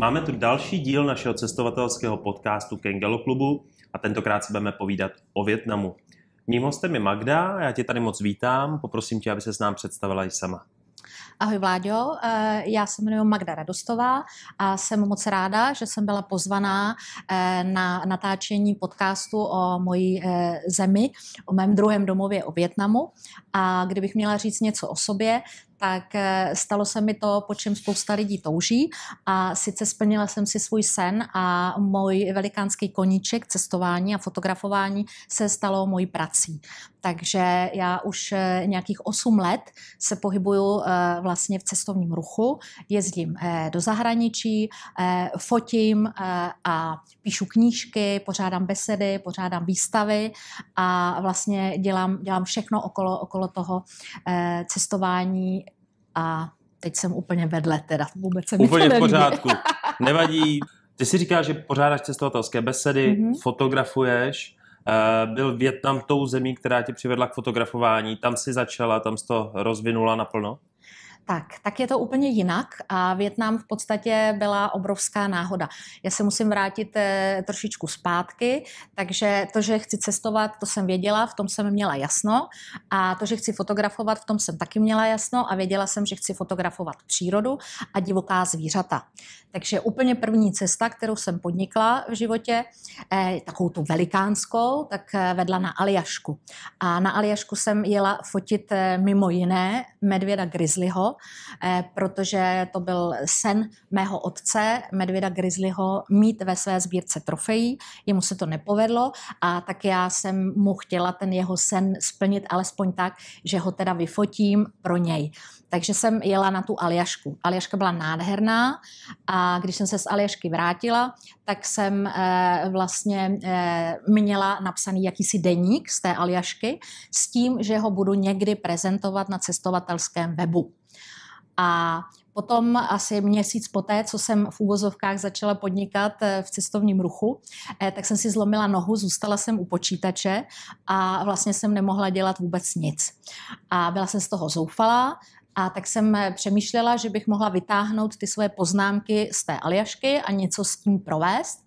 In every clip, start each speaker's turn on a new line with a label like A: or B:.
A: Máme tu další díl našeho cestovatelského podcastu Kengelo klubu a tentokrát si budeme povídat o Větnamu. Mým hostem je Magda, já tě tady moc vítám, poprosím tě, aby se s nám představila i sama.
B: Ahoj Vláďo, eh, já se jmenuji Magda Radostová a jsem moc ráda, že jsem byla pozvaná eh, na natáčení podcastu o mojí eh, zemi, o mém druhém domově o Větnamu. A kdybych měla říct něco o sobě, tak eh, stalo se mi to, po čem spousta lidí touží. A sice splnila jsem si svůj sen a můj velikánský koníček cestování a fotografování se stalo mojí prací. Takže já už eh, nějakých 8 let se pohybuju eh, vlastně v cestovním ruchu, jezdím eh, do zahraničí, fotím a píšu knížky, pořádám besedy, pořádám výstavy a vlastně dělám, dělám všechno okolo, okolo toho cestování a teď jsem úplně vedle teda, vůbec se mi Úplně to v pořádku,
A: nevadí. Ty si říkáš, že pořádáš cestovatelské besedy, mm-hmm. fotografuješ, Eh, byl Větnam tou zemí, která tě přivedla k fotografování, tam si začala, tam jsi to rozvinula naplno?
B: Tak, tak je to úplně jinak a Větnam v podstatě byla obrovská náhoda. Já se musím vrátit eh, trošičku zpátky, takže to, že chci cestovat, to jsem věděla, v tom jsem měla jasno a to, že chci fotografovat, v tom jsem taky měla jasno a věděla jsem, že chci fotografovat přírodu a divoká zvířata. Takže úplně první cesta, kterou jsem podnikla v životě, eh, takovou tu velikánskou, tak eh, vedla na Aljašku. A na Aljašku jsem jela fotit mimo jiné medvěda grizzlyho, Eh, protože to byl sen mého otce, medvěda Grizzlyho, mít ve své sbírce trofejí. Jemu se to nepovedlo a tak já jsem mu chtěla ten jeho sen splnit alespoň tak, že ho teda vyfotím pro něj. Takže jsem jela na tu Aljašku. Aljaška byla nádherná a když jsem se z Aljašky vrátila, tak jsem eh, vlastně eh, měla napsaný jakýsi deník z té Aljašky s tím, že ho budu někdy prezentovat na cestovatelském webu. A potom asi měsíc poté, co jsem v úvozovkách začala podnikat eh, v cestovním ruchu, eh, tak jsem si zlomila nohu, zůstala jsem u počítače a vlastně jsem nemohla dělat vůbec nic. A byla jsem z toho zoufalá, a tak jsem eh, přemýšlela, že bych mohla vytáhnout ty svoje poznámky z té aliašky a něco s tím provést.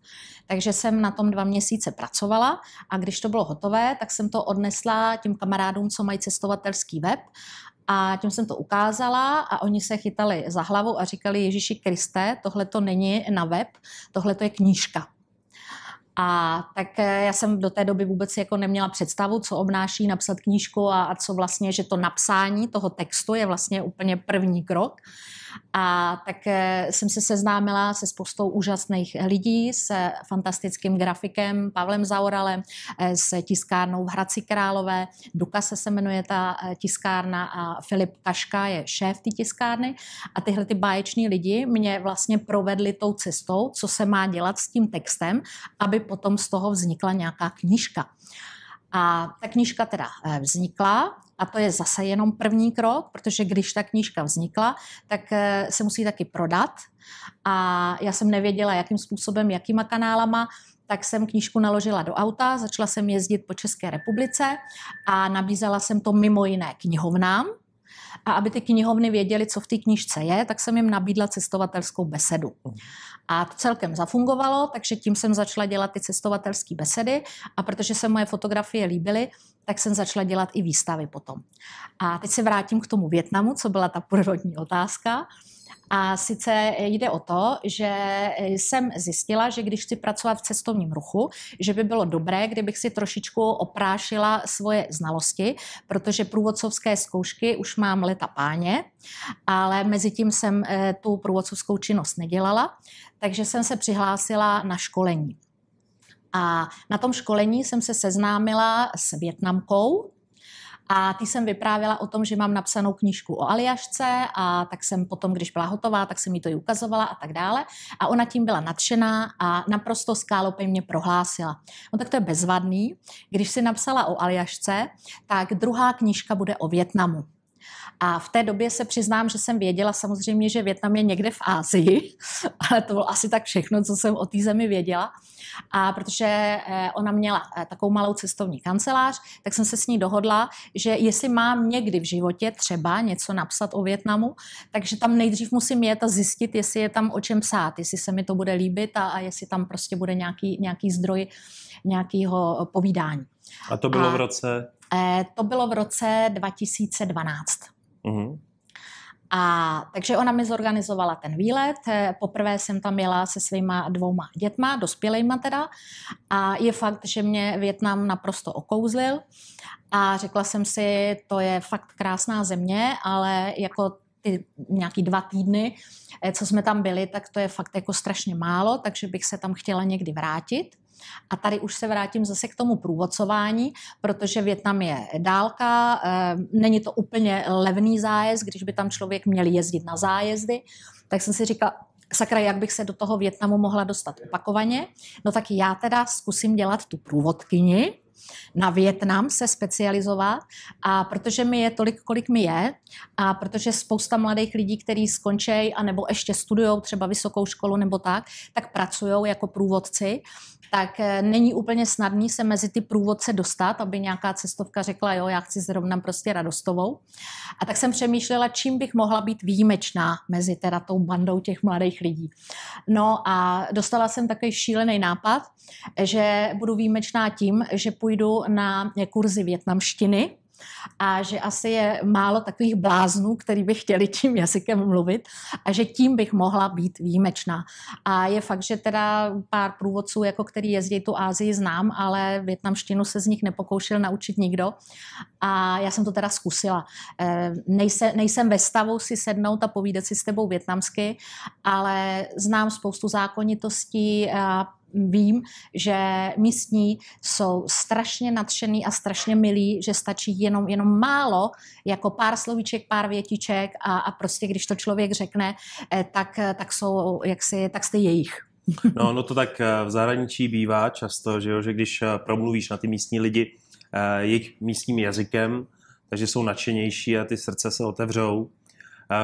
B: Takže jsem na tom dva měsíce pracovala a když to bylo hotové, tak jsem to odnesla těm kamarádům, co mají cestovatelský web a těm jsem to ukázala a oni se chytali za hlavu a říkali, Ježíši Kriste, tohle to není na web, tohle to je knížka. A tak eh, já jsem do té doby vůbec jako neměla představu, co obnáší napsat knížku a, a co vlastně, že to napsání toho textu je vlastně úplně první krok. Uh, a tak eh, jsem se seznámila se spoustou úžasných lidí, s eh, fantastickým grafikem Pavlem Zaoralem, eh, s tiskárnou v Hradci Králové, Duka se jmenuje ta tiskárna a Filip Kaška je šéf té tiskárny. A tyhle ty báječní lidi mě vlastně provedli tou cestou, co se má dělat s tím textem, aby potom z toho vznikla nějaká knížka. A ta knížka teda eh, vznikla a to je zase jenom první krok, protože když ta knížka vznikla, tak eh, se musí taky prodat. A já jsem nevěděla, jakým způsobem, jakýma kanálama, tak jsem knížku naložila do auta, začala jsem jezdit po České republice a nabízela jsem to mimo jiné knihovnám, a aby ty knihovny věděly, co v té knižce je, tak jsem jim nabídla cestovatelskou besedu. A to celkem zafungovalo, takže tím jsem začala dělat ty cestovatelské besedy a protože se moje fotografie líbily, tak jsem začala dělat i výstavy potom. A teď se vrátím k tomu Větnamu, co byla ta původní otázka. A sice jde o to, že eh, jsem zjistila, že když chci pracovat v cestovním ruchu, že by bylo dobré, kdybych si trošičku oprášila svoje znalosti, protože průvodcovské zkoušky už mám leta páně, ale mezi tím jsem eh, tu průvodcovskou činnost nedělala, takže jsem se přihlásila na školení. A na tom školení jsem se seznámila s Větnamkou, a ty jsem vyprávěla o tom, že mám napsanou knížku o Aliašce a tak jsem potom, když byla hotová, tak jsem mi to i ukazovala a tak dále. A ona tím byla nadšená a naprosto skálopej mě prohlásila. No tak to je bezvadný. Když si napsala o Aliašce, tak druhá knížka bude o Větnamu. A v té době se přiznám, že jsem věděla samozřejmě, že Větnam je někde v Ázii, ale to bylo asi tak všechno, co jsem o té zemi věděla. A protože eh, ona měla eh, takovou malou cestovní kancelář, tak jsem se s ní dohodla, že jestli mám někdy v životě třeba něco napsat o Větnamu, takže tam nejdřív musím jet a zjistit, jestli je tam o čem psát, jestli se mi to bude líbit a, a jestli tam prostě bude nějaký, nějaký zdroj nějakého povídání.
A: A to bylo a, v roce?
B: Eh, to bylo v roce 2012. Mm-hmm. A takže ona mi zorganizovala ten výlet. Eh, poprvé jsem tam jela se svýma dvouma dětma, dospělejma teda. A je fakt, že mě Větnam naprosto okouzlil. A řekla jsem si, to je fakt krásná země, ale jako ty nějaký dva týdny, eh, co jsme tam byli, tak to je fakt jako strašně málo, takže bych se tam chtěla někdy vrátit. A tady už se vrátím zase k tomu průvodcování, protože Větnam je dálka, eh, není to úplně levný zájezd, když by tam člověk měl jezdit na zájezdy, tak jsem si říkala, sakra, jak bych se do toho Větnamu mohla dostat opakovaně, no tak já teda zkusím dělat tu průvodkyni, na Větnam se specializovat a protože mi je tolik, kolik mi je a protože spousta mladých lidí, kteří skončejí a nebo ještě studují třeba vysokou školu nebo tak, tak pracují jako průvodci, tak eh, není úplně snadný se mezi ty průvodce dostat, aby nějaká cestovka řekla, jo, já chci zrovna prostě radostovou. A tak jsem přemýšlela, čím bych mohla být výjimečná mezi teda tou bandou těch mladých lidí. No a dostala jsem takový šílený nápad, že budu výjimečná tím, že půjdu půjdu na eh, kurzy větnamštiny, a že asi je málo takových bláznů, který by chtěli tím jazykem mluvit a že tím bych mohla být výjimečná. A je fakt, že teda pár průvodců, jako který jezdí tu Ázii, znám, ale větnamštinu se z nich nepokoušel naučit nikdo. A já jsem to teda zkusila. Eh, nejse, nejsem ve stavu si sednout a povídat si s tebou větnamsky, ale znám spoustu zákonitostí, vím, že místní jsou strašně nadšený a strašně milí, že stačí jenom, jenom málo, jako pár slovíček, pár větiček a, a prostě když to člověk řekne, eh, tak, tak jsou, jak si, tak jste jejich.
A: No, no to tak eh, v zahraničí bývá často, že, jo, že když eh, promluvíš na ty místní lidi jejich místním jazykem, takže jsou nadšenější a ty srdce se otevřou.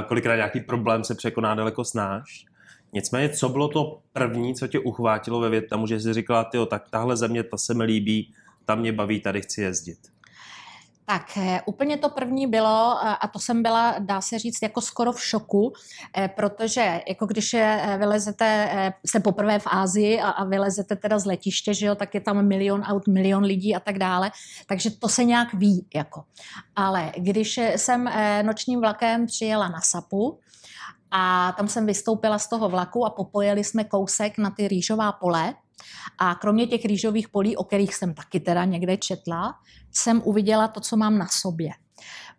A: Kolikrát nějaký problém se překoná daleko snáš. Nicméně, co bylo to první, co tě uchvátilo ve Větnamu, že jsi říkala, tyjo, tak tahle země, ta se mi líbí, tam mě baví, tady chci jezdit?
B: Tak eh, úplně to první bylo, eh, a to jsem byla, dá se říct, jako skoro v šoku, eh, protože jako když vylezete, jste poprvé v Ázii a, a vylezete teda z letiště, že jo, tak je tam milion aut, milion lidí a tak dále, takže to se nějak ví, jako. Ale když jsem nočním vlakem přijela na Sapu, a tam jsem vystoupila z toho vlaku a popojeli jsme kousek na ty rýžová pole. A kromě těch rýžových polí, o kterých jsem taky teda někde četla, jsem uviděla to, co mám na sobě.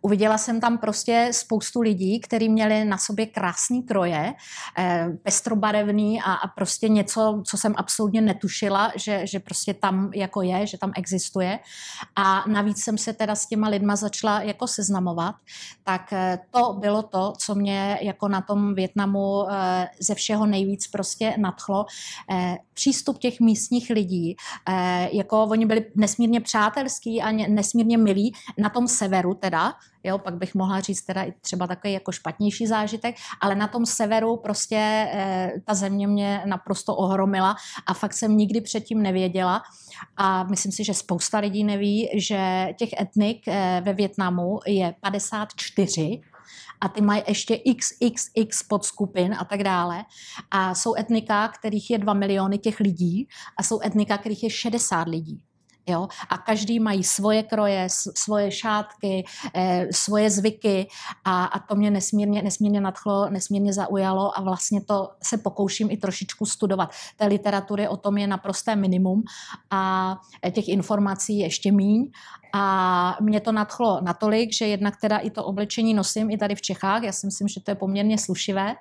B: Uviděla jsem tam prostě spoustu lidí, kteří měli na sobě krásný kroje, eh, pestrobarevný a, a prostě něco, co jsem absolutně netušila, že, že prostě tam jako je, že tam existuje. A navíc jsem se teda s těma lidma začala jako seznamovat, tak eh, to bylo to, co mě jako na tom Větnamu eh, ze všeho nejvíc prostě nadchlo. Přístup těch místních lidí, jako oni byli nesmírně přátelský a nesmírně milí na tom severu teda, jo, pak bych mohla říct teda i třeba takový jako špatnější zážitek, ale na tom severu prostě eh, ta země mě naprosto ohromila a fakt jsem nikdy předtím nevěděla a myslím si, že spousta lidí neví, že těch etnik eh, ve Větnamu je 54 a ty mají ještě xxx podskupin a tak dále. A jsou etnika, kterých je 2 miliony těch lidí a jsou etnika, kterých je 60 lidí. Jo? A každý mají svoje kroje, svoje šátky, eh, svoje zvyky a, a to mě nesmírně, nesmírně nadchlo, nesmírně zaujalo a vlastně to se pokouším i trošičku studovat. Té literatury o tom je naprosté minimum a eh, těch informací ještě míň a mě to nadchlo natolik, že jednak teda i to oblečení nosím i tady v Čechách, já si myslím, že to je poměrně slušivé.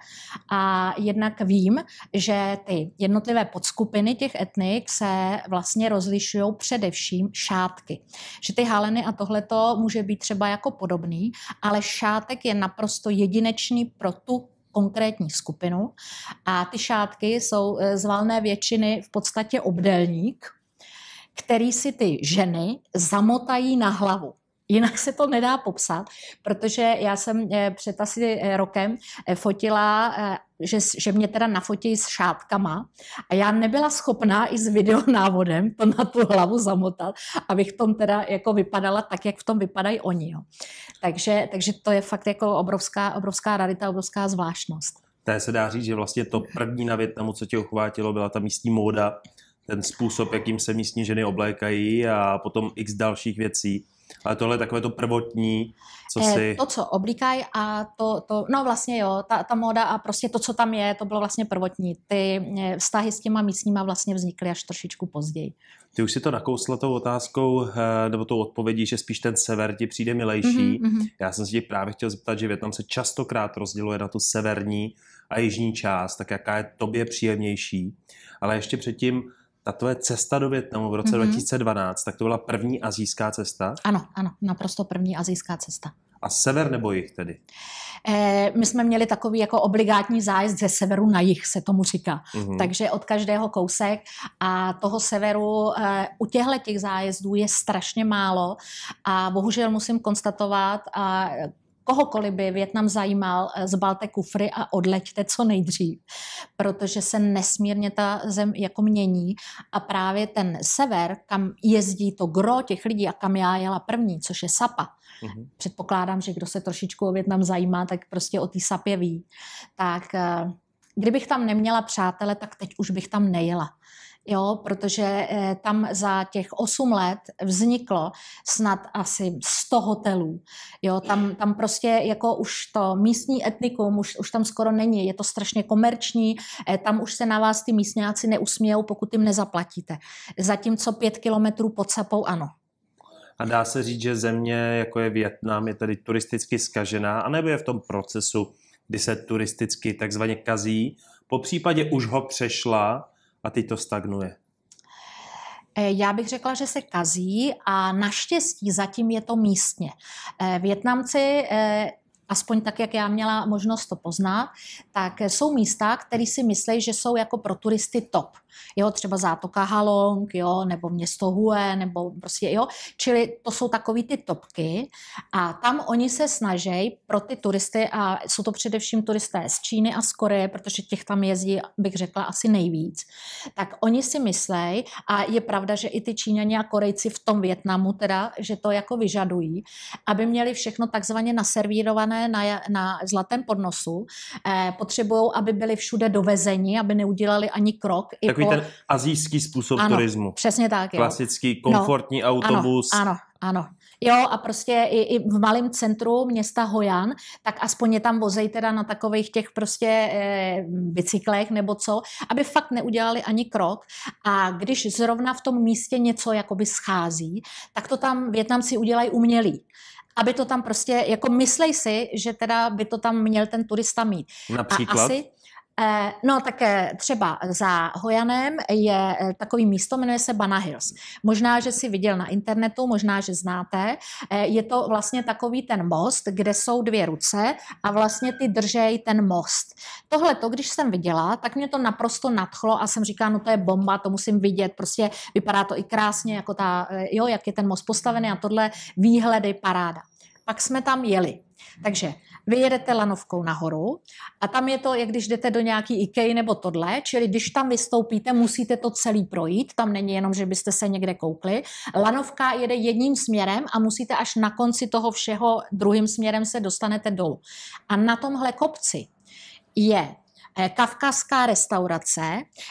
B: A jednak vím, že ty jednotlivé podskupiny těch etnik se vlastně rozlišují především šátky. Že ty haleny a tohleto může být třeba jako podobný, ale šátek je naprosto jedinečný pro tu konkrétní skupinu. A ty šátky jsou eh, z valné většiny v podstatě obdelník, který si ty ženy zamotají na hlavu. Jinak se to nedá popsat, protože já jsem eh, před asi eh, rokem eh, fotila, že, že mě teda nafotí s šátkama a já nebyla schopná i s videonávodem to na tu hlavu zamotat, abych tom teda jako vypadala tak, jak v tom vypadají oni. Jo. Takže, takže to je fakt jako obrovská, obrovská rarita, obrovská zvláštnost.
A: Té se dá říct, že vlastně to první na tomu, co tě uchvátilo, byla ta místní móda, ten způsob, jakým se místní ženy oblékají a potom x dalších věcí. Ale tohle je takové to
B: prvotní, co eh, si... To, co oblíkají a to, to, no vlastně jo, ta, ta móda a prostě to, co tam je, to bylo vlastně prvotní. Ty eh, vztahy s těma místníma vlastně vznikly až trošičku později.
A: Ty už si to nakousla tou otázkou, eh, nebo tou odpovědí, že spíš ten sever ti přijde milejší. Mm-hmm. Já jsem si tě právě chtěl zeptat, že Větnam se častokrát rozděluje na tu severní a jižní část, tak jaká je tobě příjemnější. Ale ještě předtím, ta tvoje cesta do Větnamu v roce mm-hmm. 2012, tak to byla první azijská cesta?
B: Ano, ano, naprosto první azijská cesta.
A: A sever nebo jich tedy?
B: Eh, my jsme měli takový jako obligátní zájezd ze severu na jih, se tomu říká. Mm-hmm. Takže od každého kousek a toho severu eh, u těchto těch zájezdů je strašně málo a bohužel musím konstatovat a kohokoliv by Větnam zajímal, eh, zbalte kufry a odleďte co nejdřív, protože se nesmírně ta zem jako mění a právě ten sever, kam jezdí to gro těch lidí a kam já jela první, což je Sapa, Mm-hmm. Předpokládám, že kdo se trošičku o Větnam zajímá, tak prostě o té sapě ví. Tak eh, kdybych tam neměla přátele, tak teď už bych tam nejela jo, protože eh, tam za těch 8 let vzniklo snad asi 100 hotelů. Jo, tam, tam prostě jako už to místní etnikum, už, už tam skoro není, je to strašně komerční, eh, tam už se na vás ty místňáci neusmějou, pokud jim nezaplatíte. Zatímco pět kilometrů pod Sapou ano.
A: A dá se říct, že země, jako je Větnam, je tady turisticky skažená, anebo je v tom procesu, kdy se turisticky takzvaně kazí, po případě už ho přešla a teď to stagnuje?
B: E, já bych řekla, že se kazí a naštěstí zatím je to místně. E, Větnamci e, aspoň tak, jak já měla možnost to poznat, tak jsou místa, které si myslí, že jsou jako pro turisty top. Jo, třeba zátoka Halong, jo, nebo město Hue, nebo prostě, jo. Čili to jsou takový ty topky a tam oni se snaží pro ty turisty, a jsou to především turisté z Číny a z Koreje, protože těch tam jezdí, bych řekla, asi nejvíc, tak oni si myslí, a je pravda, že i ty Číňani a Korejci v tom Větnamu teda, že to jako vyžadují, aby měli všechno takzvaně naservírované máme na, na zlatém podnosu, eh, potřebují, aby byli všude dovezeni, aby neudělali ani krok. Takový i po... ten
A: azijský způsob ano, turismu. Přesně tak. Klasický, jo. No, komfortní no, autobus. Ano, ano,
B: ano. Jo, a prostě i, i v malém centru města Hojan, tak aspoň je tam vozej teda na takových těch prostě e, bicyklech nebo co, aby fakt neudělali ani krok. A když zrovna v tom místě něco jakoby schází, tak to tam Větnamci udělají umělý aby to tam prostě, jako myslej si, že teda by to tam měl ten turista mít. Například? A asi, Eh, no tak eh, třeba za Hojanem je eh, takový místo, jmenuje se Hills. Možná, že si viděl na internetu, možná, že znáte. Je to vlastně takový ten most, kde jsou dvě ruce a vlastně ty držej ten most. Tohle to, když jsem viděla, tak mě to naprosto nadchlo a jsem říkala, no to je bomba, to musím vidět, prostě vypadá to i krásně, jako ta, jo, jak je ten most postavený a tohle výhledy paráda pak jsme tam jeli. Takže vy jedete lanovkou nahoru a tam je to, jak když jdete do nějaký IKEA nebo tohle, čili když tam vystoupíte, musíte to celý projít, tam není jenom, že byste se někde koukli. Lanovka jede jedním směrem a musíte až na konci toho všeho druhým směrem se dostanete dolů. A na tomhle kopci je Eh, kavkazská restaurace,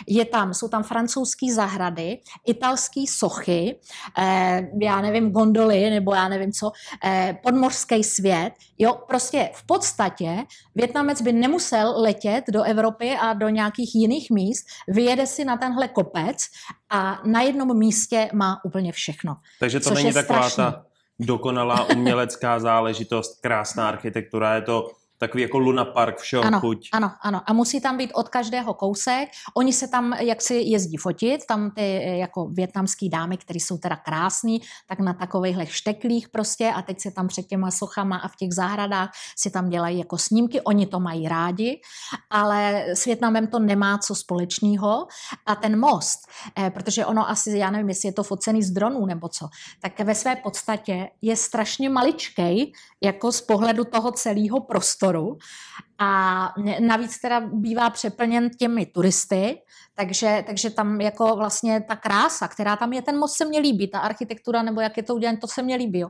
B: je tam, jsou tam francouzské zahrady, italské sochy, eh, já nevím, gondoly nebo já nevím co, eh, podmořský svět. Jo, prostě v podstatě Větnamec by nemusel letět do Evropy a do nějakých jiných míst, vyjede si na tenhle kopec a na jednom místě má úplně všechno. Takže to není taková strašný. ta
A: dokonalá umělecká záležitost, krásná architektura, je to Takový jako Luna Park všeho ano, chuť.
B: Ano, ano. A musí tam být od každého kousek. Oni se tam, jak si jezdí fotit, tam ty eh, jako větnamský dámy, které jsou teda krásný, tak na takovýchhle šteklích prostě a teď se tam před těma sochama a v těch zahradách si tam dělají jako snímky. Oni to mají rádi, ale s Větnamem to nemá co společného. A ten most, eh, protože ono asi, já nevím, jestli je to focený z dronů nebo co, tak ve své podstatě je strašně maličkej, jako z pohledu toho celého prostoru sorrow a navíc teda bývá přeplněn těmi turisty, takže, takže tam jako vlastně ta krása, která tam je, ten most se mě líbí, ta architektura nebo jak je to udělané, to se mě líbí, jo.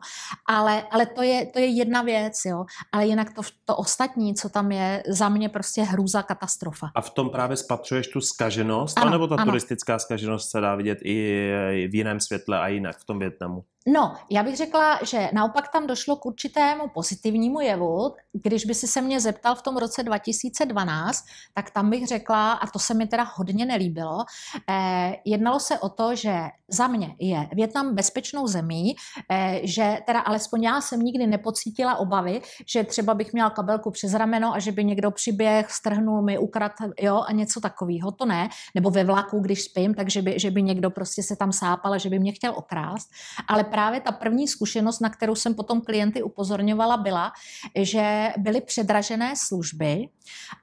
B: Ale, ale to, je, to je jedna věc, jo. Ale jinak to, to ostatní, co tam je, za mě prostě hrůza, katastrofa.
A: A v tom právě spatřuješ tu skaženost, ano, anebo ta ano. turistická skaženost se dá vidět i v jiném světle a jinak v tom Větnamu?
B: No, já bych řekla, že naopak tam došlo k určitému pozitivnímu jevu. Když by si se mě zeptal v tom tom roce 2012, tak tam bych řekla, a to se mi teda hodně nelíbilo, eh, jednalo se o to, že za mě je Větnam bezpečnou zemí, eh, že teda alespoň já jsem nikdy nepocítila obavy, že třeba bych měla kabelku přes rameno a že by někdo přiběh, strhnul mi, ukrad, jo, a něco takového, to ne. Nebo ve vlaku, když spím, takže by, že by někdo prostě se tam sápal a že by mě chtěl okrást. Ale právě ta první zkušenost, na kterou jsem potom klienty upozorňovala, byla, že byly předražené služby služby.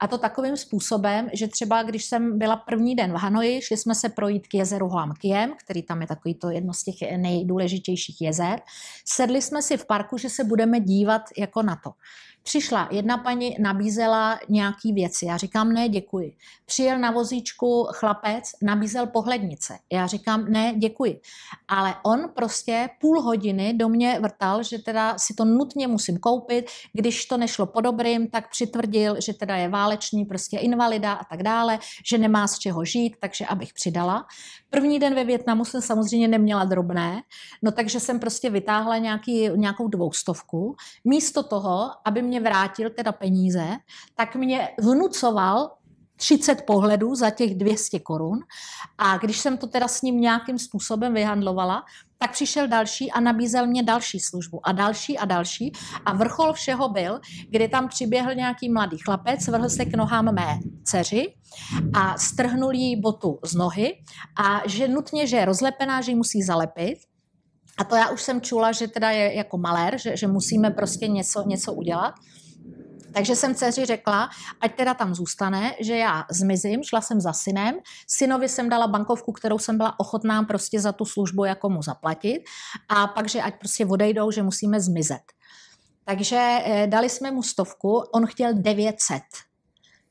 B: A to takovým způsobem, že třeba když jsem byla první den v Hanoji, šli jsme se projít k jezeru Hlamkiem, který tam je takový to jedno z těch nejdůležitějších jezer. Sedli jsme si v parku, že se budeme dívat jako na to. Přišla jedna paní, nabízela nějaký věci. Já říkám, ne, děkuji. Přijel na vozíčku chlapec, nabízel pohlednice. Já říkám, ne, děkuji. Ale on prostě půl hodiny do mě vrtal, že teda si to nutně musím koupit. Když to nešlo po dobrým, tak přitvrdil, že teda je válečný, prostě invalida a tak dále, že nemá z čeho žít, takže abych přidala. První den ve Větnamu jsem samozřejmě neměla drobné, no takže jsem prostě vytáhla nějaký, nějakou dvoustovku. Místo toho, aby mě vrátil teda peníze, tak mě vnucoval 30 pohledů za těch 200 korun. A když jsem to teda s ním nějakým způsobem vyhandlovala, tak přišel další a nabízel mě další službu a další a další. A vrchol všeho byl, kdy tam přiběhl nějaký mladý chlapec, vrhl se k nohám mé dceři a strhnul jí botu z nohy a že nutně, že je rozlepená, že ji musí zalepit. A to já už jsem čula, že teda je jako malér, že, že musíme prostě něco, něco udělat. Takže jsem dceři řekla, ať teda tam zůstane, že já zmizím, šla jsem za synem, synovi jsem dala bankovku, kterou jsem byla ochotná prostě za tu službu jako mu zaplatit a pak, že ať prostě odejdou, že musíme zmizet. Takže eh, dali jsme mu stovku, on chtěl 900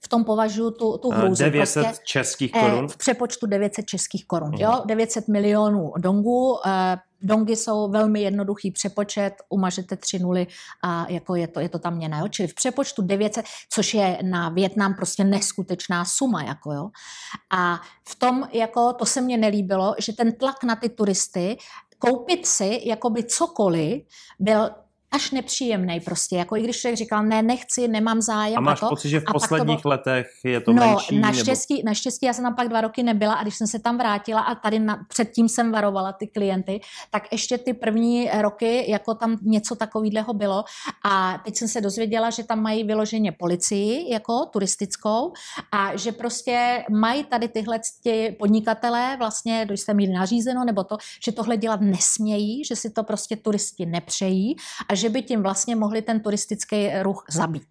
B: v tom považuji tu, tu eh, hrůzu. 900 prostě, eh,
A: českých korun? V
B: přepočtu 900 českých korun, mm. jo, 900 milionů dongů, eh, Dongy jsou velmi jednoduchý přepočet, umažete tři nuly a jako je to, je to tam měné. jo? čili v přepočtu 900, což je na Větnam prostě neskutečná suma, jako jo. A v tom, jako to se mně nelíbilo, že ten tlak na ty turisty koupit si jakoby cokoliv byl až nepříjemný prostě. Jako i když člověk říkal, ne, nechci, nemám zájem. A máš a to, pocit, že v posledních to
A: bylo, letech je to no, menší? No, naštěstí,
B: nebo... naštěstí já jsem tam pak dva roky nebyla a když jsem se tam vrátila a tady na, předtím jsem varovala ty klienty, tak ještě ty první roky, jako tam něco takového bylo a teď jsem se dozvěděla, že tam mají vyloženě policii, jako turistickou a že prostě mají tady tyhle ty podnikatelé vlastně, když jste měli nařízeno nebo to, že tohle dělat nesmějí, že si to prostě turisti nepřejí a že by tím vlastně mohli ten turistický ruch zabít.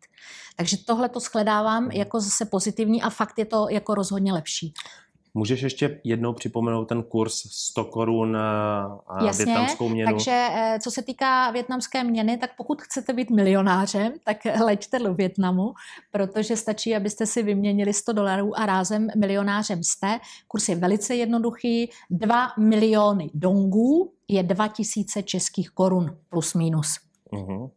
B: Takže tohle to shledávám mhm. jako zase pozitivní a fakt je to jako rozhodně lepší.
A: Můžeš ještě jednou připomenout ten kurz 100 korun a Jasně, větnamskou měnu? takže
B: eh, co se týká větnamské měny, tak pokud chcete být milionářem, tak eh, leďte do Větnamu, protože stačí, abyste si vyměnili 100 dolarů a rázem milionářem jste. Kurz je velice jednoduchý, 2 miliony dongů je 2000 českých korun plus minus. Mm-hmm.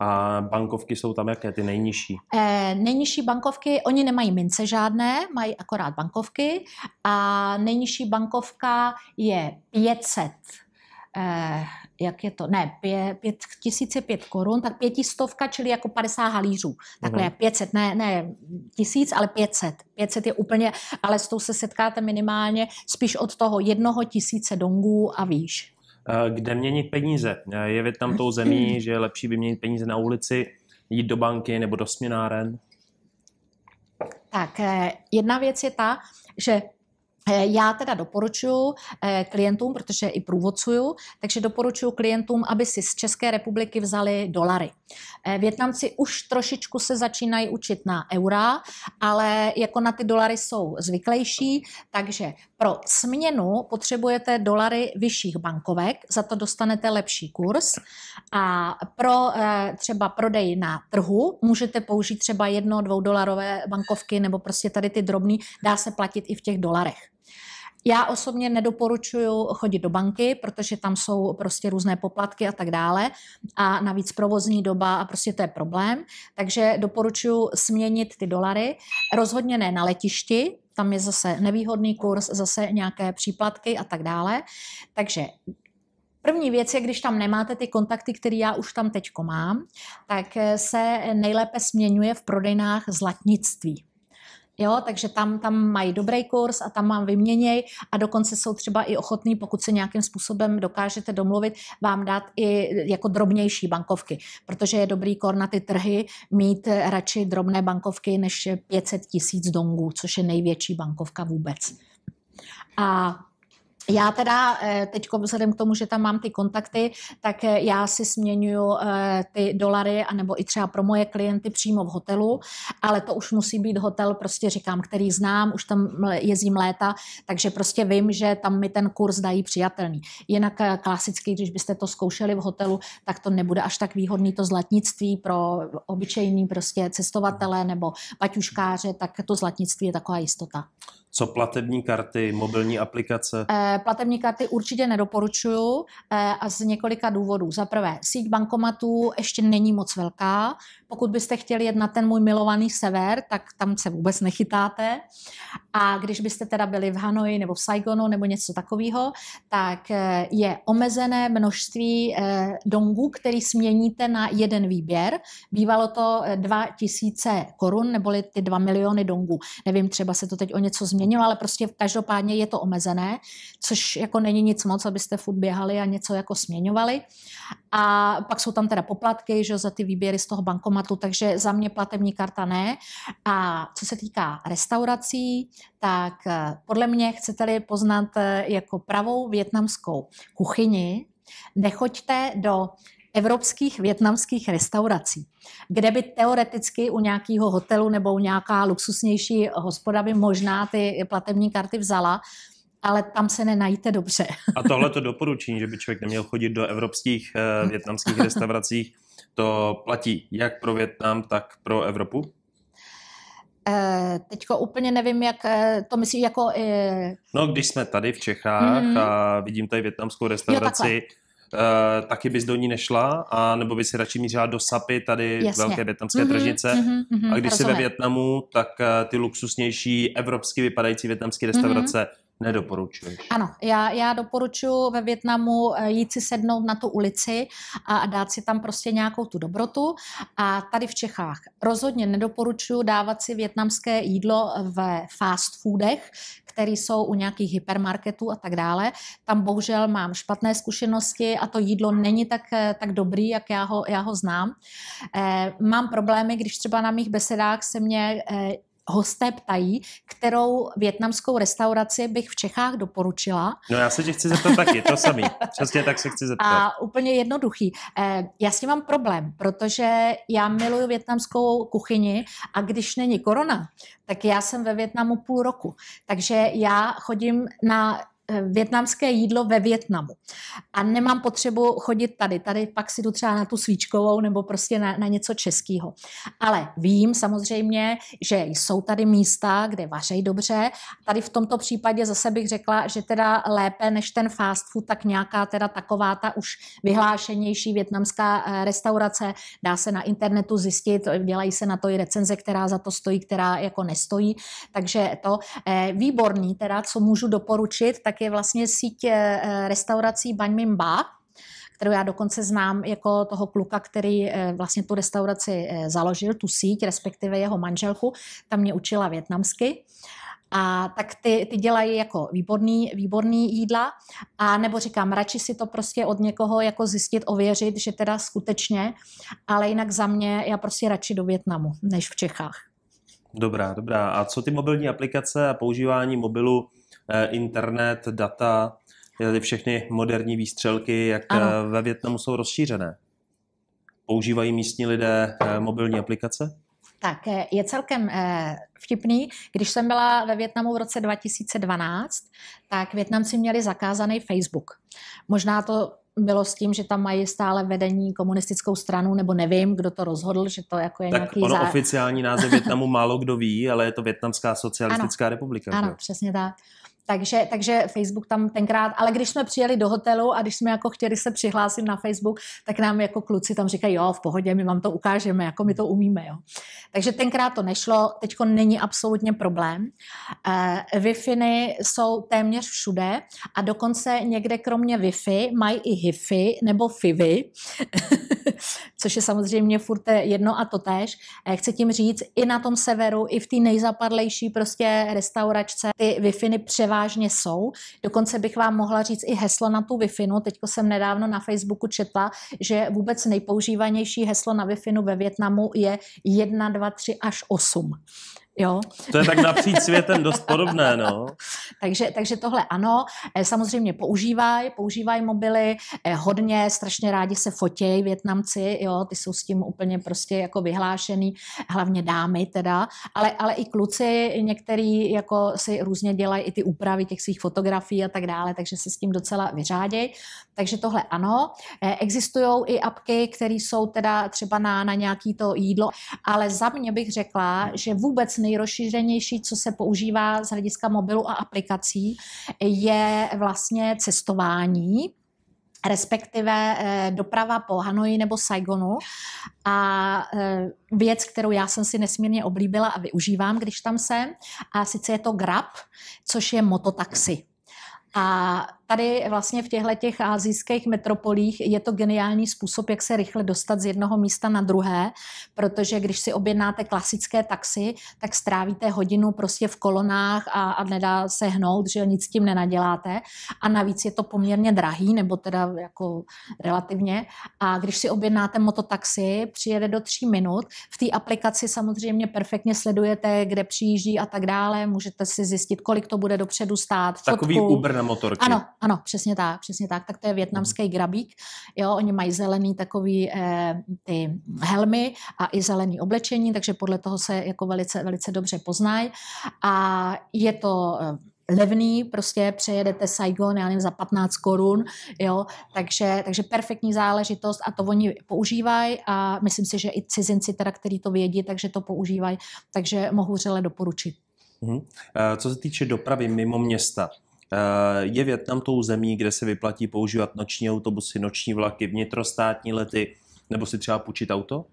A: A bankovky jsou tam jaké, ty nejnižší?
B: Eh, nejnižší bankovky, oni nemají mince žádné, mají akorát bankovky. A nejnižší bankovka je 500 eh, jak je to, ne, 5005 korun, tak pětistovka, čili jako 50 halířů. Takhle mm. 500, ne, ne 1000, ale 500. 500 je úplně, ale s tou se setkáte minimálně spíš od toho jednoho tisíce dongů a výš.
A: Eh, kde měnit peníze? Eh, je tam tou zemí, že je lepší vyměnit peníze na ulici, jít do banky nebo do směnáren?
B: Tak eh, jedna věc je ta, že já teda doporučuji klientům, protože i průvodcuju, takže doporučuji klientům, aby si z České republiky vzali dolary. Eh, Větnamci už trošičku se začínají učit na eura, ale jako na ty dolary jsou zvyklejší, takže pro směnu potřebujete dolary vyšších bankovek, za to dostanete lepší kurz a pro eh, třeba prodej na trhu můžete použít třeba jedno, dvoudolarové bankovky nebo prostě tady ty drobný, dá se platit i v těch dolarech. Já osobně nedoporučuji chodit do banky, protože tam jsou prostě různé poplatky a tak dále a navíc provozní doba a prostě to je problém. Takže doporučuji směnit ty dolary. Rozhodně ne na letišti, tam je zase nevýhodný kurz, zase nějaké příplatky a tak dále. Takže První věc je, když tam nemáte ty kontakty, které já už tam teď mám, tak se nejlépe směňuje v prodejnách zlatnictví. Jo, takže tam, tam mají dobrý kurz a tam vám vyměněj a dokonce jsou třeba i ochotní, pokud se nějakým způsobem dokážete domluvit, vám dát i eh, jako drobnější bankovky, protože je dobrý kor na ty trhy mít eh, radši drobné bankovky než 500 tisíc dongů, což je největší bankovka vůbec. A já teda eh, teď vzhledem k tomu, že tam mám ty kontakty, tak eh, já si směňuju eh, ty dolary, anebo i třeba pro moje klienty přímo v hotelu, ale to už musí být hotel, prostě říkám, který znám, už tam jezdím léta, takže prostě vím, že tam mi ten kurz dají přijatelný. Jinak klasicky, když byste to zkoušeli v hotelu, tak to nebude až tak výhodný to zlatnictví pro obyčejný prostě cestovatele nebo paťuškáře, tak to zlatnictví je taková jistota.
A: Co platební karty, mobilní aplikace?
B: E, platební karty určitě nedoporučuju e, a z několika důvodů. Za prvé, síť bankomatů ještě není moc velká, pokud byste chtěli jet na ten můj milovaný sever, tak tam se vůbec nechytáte. A když byste teda byli v Hanoji nebo v Saigonu nebo něco takového, tak eh, je omezené množství eh, dongů, který směníte na jeden výběr. Bývalo to 2000 eh, korun neboli ty 2 miliony dongů. Nevím, třeba se to teď o něco změnilo, ale prostě každopádně je to omezené, což jako není nic moc, abyste furt běhali a něco jako směňovali. A pak jsou tam teda poplatky, že za ty výběry z toho bankomatu tématu, takže za mě platební karta ne. A co se týká restaurací, tak eh, podle mě chcete-li poznat eh, jako pravou větnamskou kuchyni, nechoďte do evropských větnamských restaurací, kde by teoreticky u nějakého hotelu nebo u nějaká luxusnější hospoda by možná ty platební karty vzala, ale tam se nenajíte dobře.
A: A tohle to doporučení, že by člověk neměl chodit do evropských eh, větnamských restauracích, to platí jak pro Větnam, tak pro Evropu?
B: Eh, Teď úplně nevím, jak eh, to myslíš jako... Eh,
A: no, když jsme tady v Čechách hmm. a vidím tady větnamskou restauraci, jo, uh, taky bys do ní nešla, a nebo bys si radši mířila do Sapy, tady Jasně. velké větnamské mm-hmm, tržnice. Mm-hmm, mm-hmm, a když rozumím. jsi ve Větnamu, tak ty luxusnější, evropsky vypadající větnamské mhm. restaurace mm-hmm Nedoporučuješ.
B: Ano, já, já doporučuji ve Větnamu eh, jít si sednout na tu ulici a dát si tam prostě nějakou tu dobrotu. A tady v Čechách rozhodně nedoporučuji dávat si větnamské jídlo ve fast foodech, které jsou u nějakých hypermarketů a tak dále. Tam bohužel mám špatné zkušenosti a to jídlo není tak, eh, tak dobrý, jak já ho, já ho znám. Eh, mám problémy, když třeba na mých besedách se mě eh, hosté ptají, kterou větnamskou restauraci bych v Čechách doporučila.
A: No já se tě chci zeptat taky, to samý. Přesně tak se chci zeptat. A
B: úplně jednoduchý. Eh, já s tím mám problém, protože já miluju větnamskou kuchyni a když není korona, tak já jsem ve Větnamu půl roku. Takže já chodím na Eh, větnamské jídlo ve Větnamu. A nemám potřebu chodit tady. Tady pak si jdu třeba na tu svíčkovou nebo prostě na, na něco českého. Ale vím samozřejmě, že jsou tady místa, kde vařejí dobře. Tady v tomto případě zase bych řekla, že teda lépe než ten fast food, tak nějaká teda taková ta už vyhlášenější větnamská eh, restaurace. Dá se na internetu zjistit, dělají se na to i recenze, která za to stojí, která jako nestojí. Takže to eh, výborný teda, co můžu doporučit, tak tak je vlastně síť eh, restaurací Baňmimba, kterou já dokonce znám jako toho kluka, který eh, vlastně tu restauraci eh, založil, tu síť, respektive jeho manželku, tam mě učila větnamsky. A tak ty, ty dělají jako výborný, výborný jídla. A nebo říkám, radši si to prostě od někoho jako zjistit, ověřit, že teda skutečně, ale jinak za mě já prostě radši do Větnamu, než v Čechách.
A: Dobrá, dobrá. A co ty mobilní aplikace a používání mobilu Eh, internet, data, všechny moderní výstřelky, jak ano. Eh, ve Větnamu jsou rozšířené. Používají místní lidé eh, mobilní aplikace?
B: Tak je celkem vtipný. Když jsem byla ve Větnamu v roce 2012, tak Větnamci měli zakázaný Facebook. Možná to bylo s tím, že tam mají stále vedení komunistickou stranu, nebo nevím, kdo to rozhodl, že to jako je tak nějaký... Tak ono zá...
A: oficiální název Větnamu málo kdo ví, ale je to Větnamská socialistická ano, republika. Ano, že?
B: přesně tak. Takže, takže Facebook tam tenkrát, ale když jsme přijeli do hotelu a když jsme jako chtěli se přihlásit na Facebook, tak nám jako kluci tam říkají, jo, v pohodě, my vám to ukážeme, jako my to umíme, jo. Takže tenkrát to nešlo, teďko není absolutně problém. Uh, Wi-Fi jsou téměř všude a dokonce někde kromě Wi-Fi mají i Hi-Fi nebo FIVI, což je samozřejmě furt jedno a to tež. Eh, chci tím říct, i na tom severu, i v té nejzapadlejší prostě restauračce ty Wi-Fi převážně jsou. Dokonce bych vám mohla říct i heslo na tu wi Teď jsem nedávno na Facebooku četla, že vůbec nejpoužívanější heslo na wi ve Větnamu je 1, 2, 3 až 8. Jo. To je tak napříč světem dost podobné, no. takže, takže tohle ano, eh, samozřejmě používají, používají mobily, eh, hodně, strašně rádi se fotějí Větnamci, jo, ty jsou s tím úplně prostě jako vyhlášený, hlavně dámy teda, ale, ale i kluci některý jako si různě dělají i ty úpravy těch svých fotografií a tak dále, takže se s tím docela vyřádějí, takže tohle ano. Eh, Existují i apky, které jsou teda třeba na, na nějaký to jídlo, ale za mě bych řekla, že vůbec nejrozšířenější, co se používá z hlediska mobilu a aplikací, je vlastně cestování respektive eh, doprava po Hanoji nebo Saigonu. A eh, věc, kterou já jsem si nesmírně oblíbila a využívám, když tam jsem, a sice je to Grab, což je mototaxi. A tady vlastně v těchto těch azijských metropolích je to geniální způsob, jak se rychle dostat z jednoho místa na druhé, protože když si objednáte klasické taxi, tak strávíte hodinu prostě v kolonách a, a nedá se hnout, že nic s tím nenaděláte. A navíc je to poměrně drahý, nebo teda jako relativně. A když si objednáte mototaxi, přijede do tří minut. V té aplikaci samozřejmě perfektně sledujete, kde přijíždí a tak dále. Můžete si zjistit, kolik to bude dopředu stát. Takový fotku. Uber na motorky. Ano, ano, přesně tak, přesně tak. Tak to je větnamský mhm. grabík. Jo, oni mají zelený takový eh, ty helmy a i zelený oblečení, takže podle toho se jako velice, velice dobře poznají. A je to eh, levný, prostě přejedete Saigon, já nevím, za 15 korun, jo, takže, takže perfektní záležitost a to oni používají a myslím si, že i cizinci teda, který to vědí, takže to používají, takže mohu řele doporučit.
A: Mhm. Eh, co se týče dopravy mimo města, Eh, je Větnam tou zemí, kde se vyplatí používat noční autobusy, noční vlaky, vnitrostátní lety, nebo si třeba půjčit auto?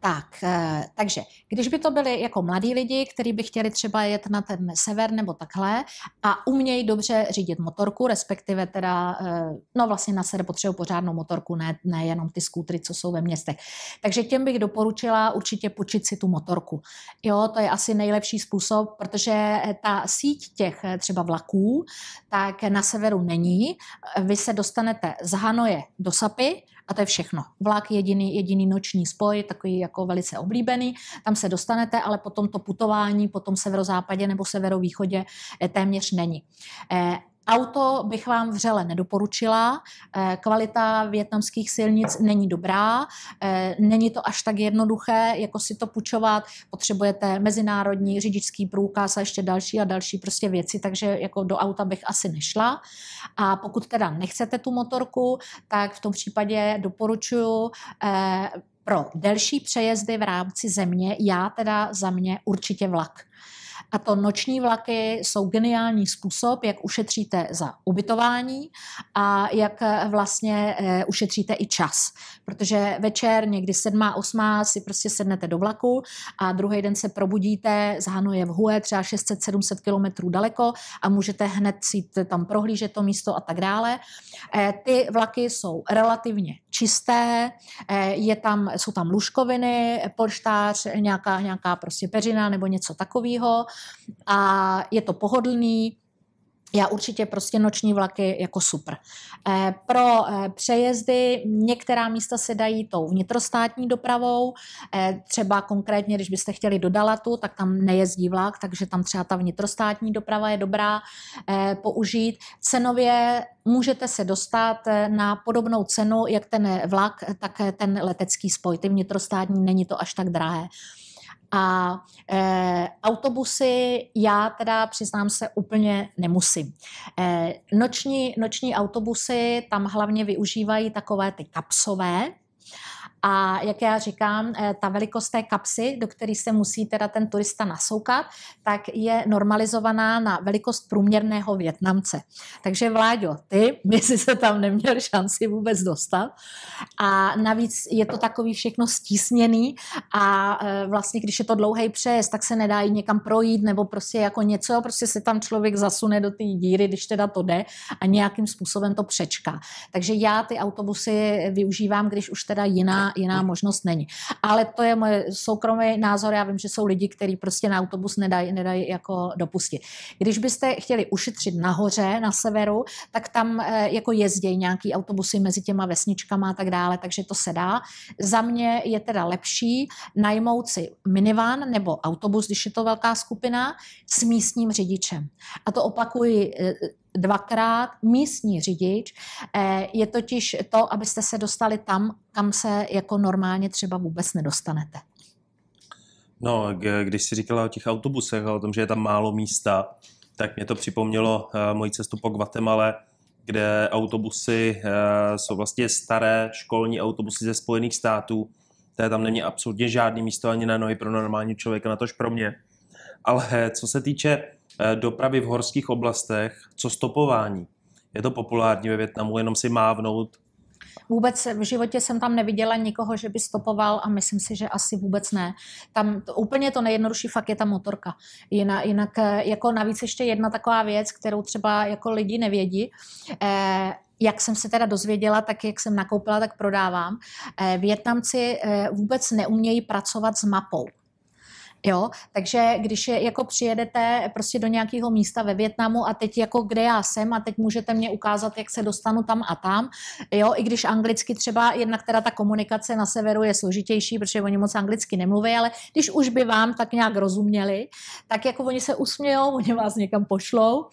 B: Tak, eh, takže když by to byli jako mladí lidi, kteří by chtěli třeba jet na ten sever nebo takhle a umějí dobře řídit motorku, respektive teda, eh, no vlastně na sebe potřebují pořádnou motorku, ne, ne jenom ty skútry, co jsou ve městech. Takže těm bych doporučila určitě počít si tu motorku. Jo, to je asi nejlepší způsob, protože eh, ta síť těch třeba vlaků, tak na severu není. Vy se dostanete z Hanoje do Sapy, a to je všechno. Vlak jediný, jediný noční spoj, takový jako velice oblíbený, tam se dostanete, ale potom to putování po tom severozápadě nebo severovýchodě eh, téměř není. Eh, Auto bych vám vřele nedoporučila. Eh, kvalita větnamských silnic není dobrá. Eh, není to až tak jednoduché, jako si to půjčovat. Potřebujete mezinárodní řidičský průkaz a ještě další a další prostě věci, takže jako do auta bych asi nešla. A pokud teda nechcete tu motorku, tak v tom případě doporučuji eh, pro delší přejezdy v rámci země, já teda za mě určitě vlak. A to noční vlaky jsou geniální způsob, jak ušetříte za ubytování a jak eh, vlastně eh, ušetříte i čas. Protože večer někdy sedmá, osmá, si prostě sednete do vlaku a druhý den se probudíte, z Hanoje v Hue třeba 600-700 kilometrů daleko a můžete hned si tam prohlížet to místo a tak dále. Eh, ty vlaky jsou relativně čisté, je tam, jsou tam lůžkoviny, polštář, nějaká, nějaká prostě peřina nebo něco takového a je to pohodlný, já určitě prostě noční vlaky jako super. Eh, pro eh, přejezdy některá místa se dají tou vnitrostátní dopravou, eh, třeba konkrétně, když byste chtěli do Dalatu, tak tam nejezdí vlak, takže tam třeba ta vnitrostátní doprava je dobrá použít. Cenově můžete se dostat na podobnou cenu, jak ten vlak, tak ten letecký spoj. Ty vnitrostátní není to až tak drahé. A e, autobusy já teda přiznám se úplně nemusím. E, noční, noční autobusy tam hlavně využívají takové ty kapsové, a jak já říkám, eh, ta velikost té kapsy, do které se musí teda ten turista nasoukat, tak je normalizovaná na velikost průměrného Větnamce. Takže Vláďo, ty, my si se tam neměl šanci vůbec dostat. A navíc je to takový všechno stísněný a eh, vlastně, když je to dlouhý přejezd, tak se nedá jít někam projít nebo prostě jako něco, prostě se tam člověk zasune do té díry, když teda to jde a nějakým způsobem to přečká. Takže já ty autobusy využívám, když už teda jiná jiná, mhm. možnost není. Ale to je můj soukromý názor. Já vím, že jsou lidi, kteří prostě na autobus nedají nedaj jako dopustit. Když byste chtěli ušetřit nahoře, na severu, tak tam eh, jako jezdějí nějaký autobusy mezi těma vesničkama a tak dále, takže to se dá. Za mě je teda lepší najmout si minivan nebo autobus, když je to velká skupina, s místním řidičem. A to opakuji eh, dvakrát místní řidič, eh, je totiž to, abyste se dostali tam, kam se jako normálně třeba vůbec nedostanete.
A: No, když jsi říkala o těch autobusech a o tom, že je tam málo místa, tak mě to připomnělo eh, moji cestu po Guatemala, kde autobusy eh, jsou vlastně staré školní autobusy ze Spojených států. To tam není absolutně žádný místo ani na nohy pro normální člověka, natož pro mě. Ale co se týče Eh, dopravy v horských oblastech, co stopování. Je to populární ve Větnamu, jenom si mávnout.
B: Vůbec v životě jsem tam neviděla nikoho, že by stopoval a myslím si, že asi vůbec ne. Tam to, úplně to nejjednodušší fakt je ta motorka. Jinak, jinak eh, jako navíc ještě jedna taková věc, kterou třeba jako lidi nevědí. Eh, jak jsem se teda dozvěděla, tak jak jsem nakoupila, tak prodávám. Eh, Větnamci vůbec neumějí pracovat s mapou. Jo? Takže když je, jako přijedete prostě do nějakého místa ve Větnamu a teď jako kde já jsem a teď můžete mě ukázat, jak se dostanu tam a tam, jo? i když anglicky třeba, jednak teda ta komunikace na severu je složitější, protože oni moc anglicky nemluví, ale když už by vám tak nějak rozuměli, tak jako oni se usmějou, oni vás někam pošlou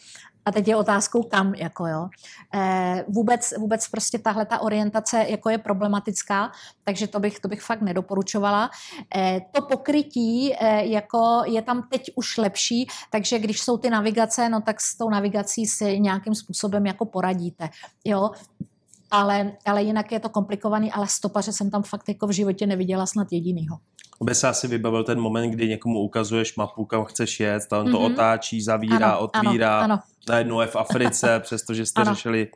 B: a teď je otázkou kam, jako jo. E, vůbec, vůbec prostě tahle ta orientace jako je problematická, takže to bych, to bych fakt nedoporučovala. E, to pokrytí e, jako je tam teď už lepší, takže když jsou ty navigace, no tak s tou navigací si nějakým způsobem jako poradíte, jo ale, ale jinak je to komplikovaný, ale stopaře jsem tam fakt jako v životě neviděla snad jedinýho.
A: Aby se asi vybavil ten moment, kdy někomu ukazuješ mapu, kam chceš jet, tam mm-hmm. to mhm. otáčí, zavírá, ano, otvírá, ano, ano. najednou je v Africe, přestože jste ano. řešili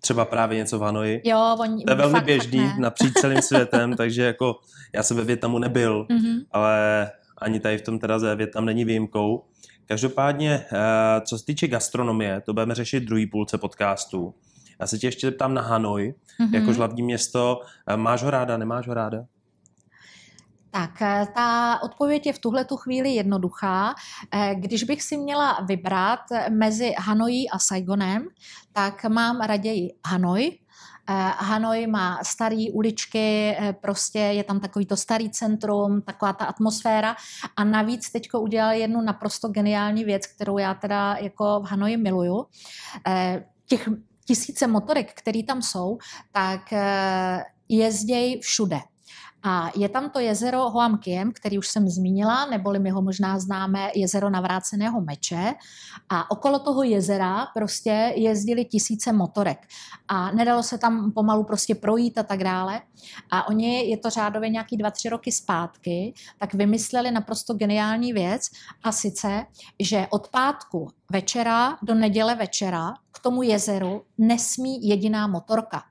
A: třeba právě něco v Hanoji.
B: Jo, on, to je velmi fakt, běžný
A: fakt napříč celým světem, takže jako já jsem ve Větnamu nebyl, mm-hmm. ale ani tady v tom teda Větnam není výjimkou. Každopádně, eh, co se týče gastronomie, to budeme řešit druhý půlce podcastu. Já se tě ještě zeptám na Hanoj, mm-hmm. jakož hlavní město. Eh, máš ho ráda, nemáš ho ráda?
B: Tak, eh, ta odpověď je v tuhle tu chvíli jednoduchá. Eh, když bych si měla vybrat mezi Hanojí a Saigonem, tak mám raději Hanoj, Hanoj má staré uličky, prostě je tam takový to starý centrum, taková ta atmosféra a navíc teďko udělal jednu naprosto geniální věc, kterou já teda jako v Hanoji miluju těch tisíce motorek, které tam jsou, tak eh, jezdějí všude. A je tam to jezero Hoam Kiem, který už jsem zmínila, neboli my ho možná známe jezero navráceného meče. A okolo toho jezera prostě jezdili tisíce motorek. A nedalo se tam pomalu prostě projít a tak dále. A oni, je to řádově nějaký dva, tři roky zpátky, tak vymysleli naprosto geniální věc a sice, že od pátku večera do neděle večera k tomu jezeru nesmí jediná motorka.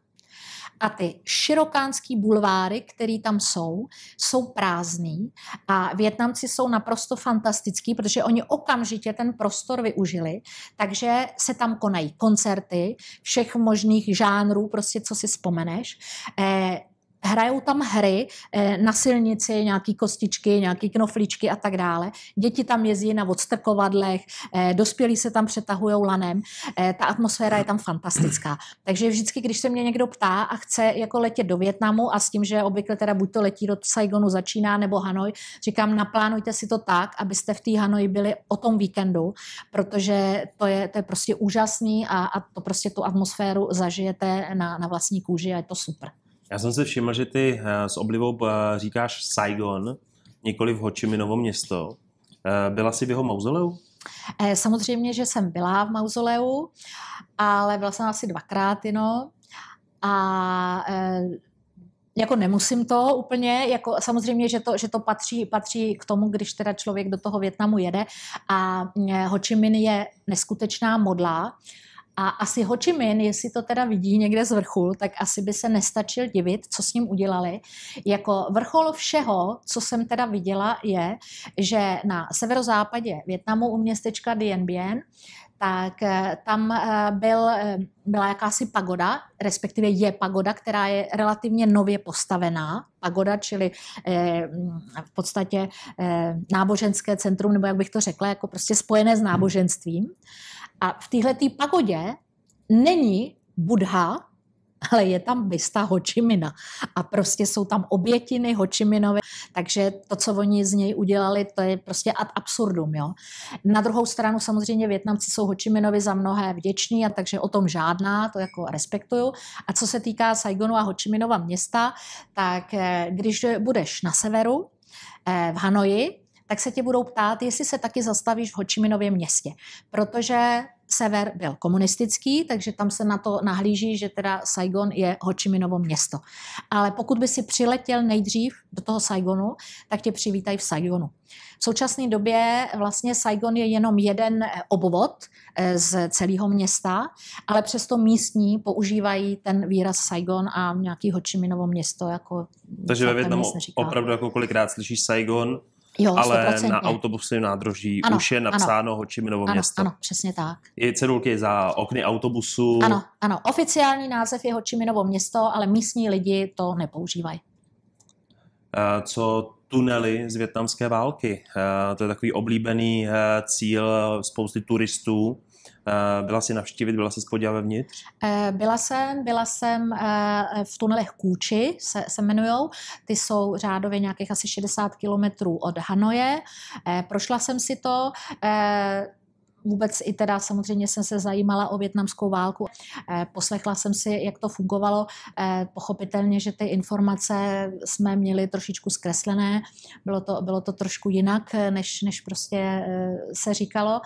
B: A ty širokánský bulváry, které tam jsou, jsou prázdný a Větnamci jsou naprosto fantastický, protože oni okamžitě ten prostor využili, takže se tam konají koncerty všech možných žánrů, prostě co si vzpomeneš. Eh, hrajou tam hry eh, na silnici, nějaký kostičky, nějaký knoflíčky a tak dále. Děti tam jezdí na odstrkovadlech, eh, dospělí se tam přetahují lanem. Eh, ta atmosféra je tam fantastická. Takže vždycky, když se mě někdo ptá a chce jako letět do Větnamu a s tím, že obvykle teda buď to letí do Saigonu začíná nebo Hanoj, říkám, naplánujte si to tak, abyste v té Hanoji byli o tom víkendu, protože to je, to je prostě úžasný a, a to prostě tu atmosféru zažijete na, na vlastní kůži a je to super.
A: Já jsem si všiml, že ty eh, s oblivou eh, říkáš Saigon, nikoli v Hočiminovo město. Eh, byla jsi v jeho mauzoleu?
B: Samozřejmě, že jsem byla v mauzoleu, ale byla jsem asi dvakrát jenom. A jako nemusím to úplně, jako samozřejmě, že to, že to patří, patří k tomu, když teda člověk do toho Větnamu jede a Ho Chi Minh je neskutečná modla, a asi Ho Chi Minh, jestli to teda vidí někde z vrchu, tak asi by se nestačil divit, co s ním udělali. Jako vrchol všeho, co jsem teda viděla, je, že na severozápadě Větnamu u městečka Dien Bien tak eh, tam eh, byl, eh, byla jakási pagoda, respektive je pagoda, která je relativně nově postavená. Pagoda, čili mm, v podstatě náboženské centrum, nebo jak bych to řekla, jako prostě spojené s náboženstvím. A v této pagodě není Budha, ale je tam bysta Hočimina. A prostě jsou tam obětiny Hočiminovi, takže to, co oni z něj udělali, to je prostě ad absurdum. Jo? Na druhou stranu samozřejmě Větnamci jsou Hočiminovi za mnohé vděční, a takže o tom žádná, to jako respektuju. A co se týká Saigonu a Hočiminova města, tak eh, když budeš na severu, eh, v Hanoji, tak se tě budou ptát, jestli se taky zastavíš v Hočiminově městě. Protože sever byl komunistický, takže tam se na to nahlíží, že teda Saigon je Hočiminovo město. Ale pokud by si přiletěl nejdřív do toho Saigonu, tak tě přivítají v Saigonu. V současné době vlastně Saigon je jenom jeden eh, obvod eh, z celého města, ale přesto místní používají ten výraz Saigon a nějaký Hočiminovo město jako... Takže ve Větnamu opravdu
A: jako kolikrát slyšíš Saigon, Jo, ale 100%. na autobusném nádroží ano, už je napsáno Hočiminovo město. Ano, ano, přesně tak. Je cedulky za okny autobusu. Ano,
B: ano. Oficiální název je Hočiminovo město, ale místní lidi to nepoužívají.
A: Eh, co tunely z větnamské války? Eh, to je takový oblíbený eh, cíl spousty turistů Eh, byla jsi navštívit, byla jsi podívat vevnitř?
B: Eh, byla jsem, byla jsem eh, v tunelech Kůči, se, se jmenujou. Ty jsou řádově nějakých asi 60 kilometrů od Hanoje. Prošla jsem si to Vůbec i teda samozřejmě jsem se zajímala o větnamskou válku. Eh, poslechla jsem si, jak to fungovalo. Eh, pochopitelně, že ty informace jsme měli trošičku zkreslené. Bylo to, bylo to trošku jinak, eh, než, než prostě se říkalo.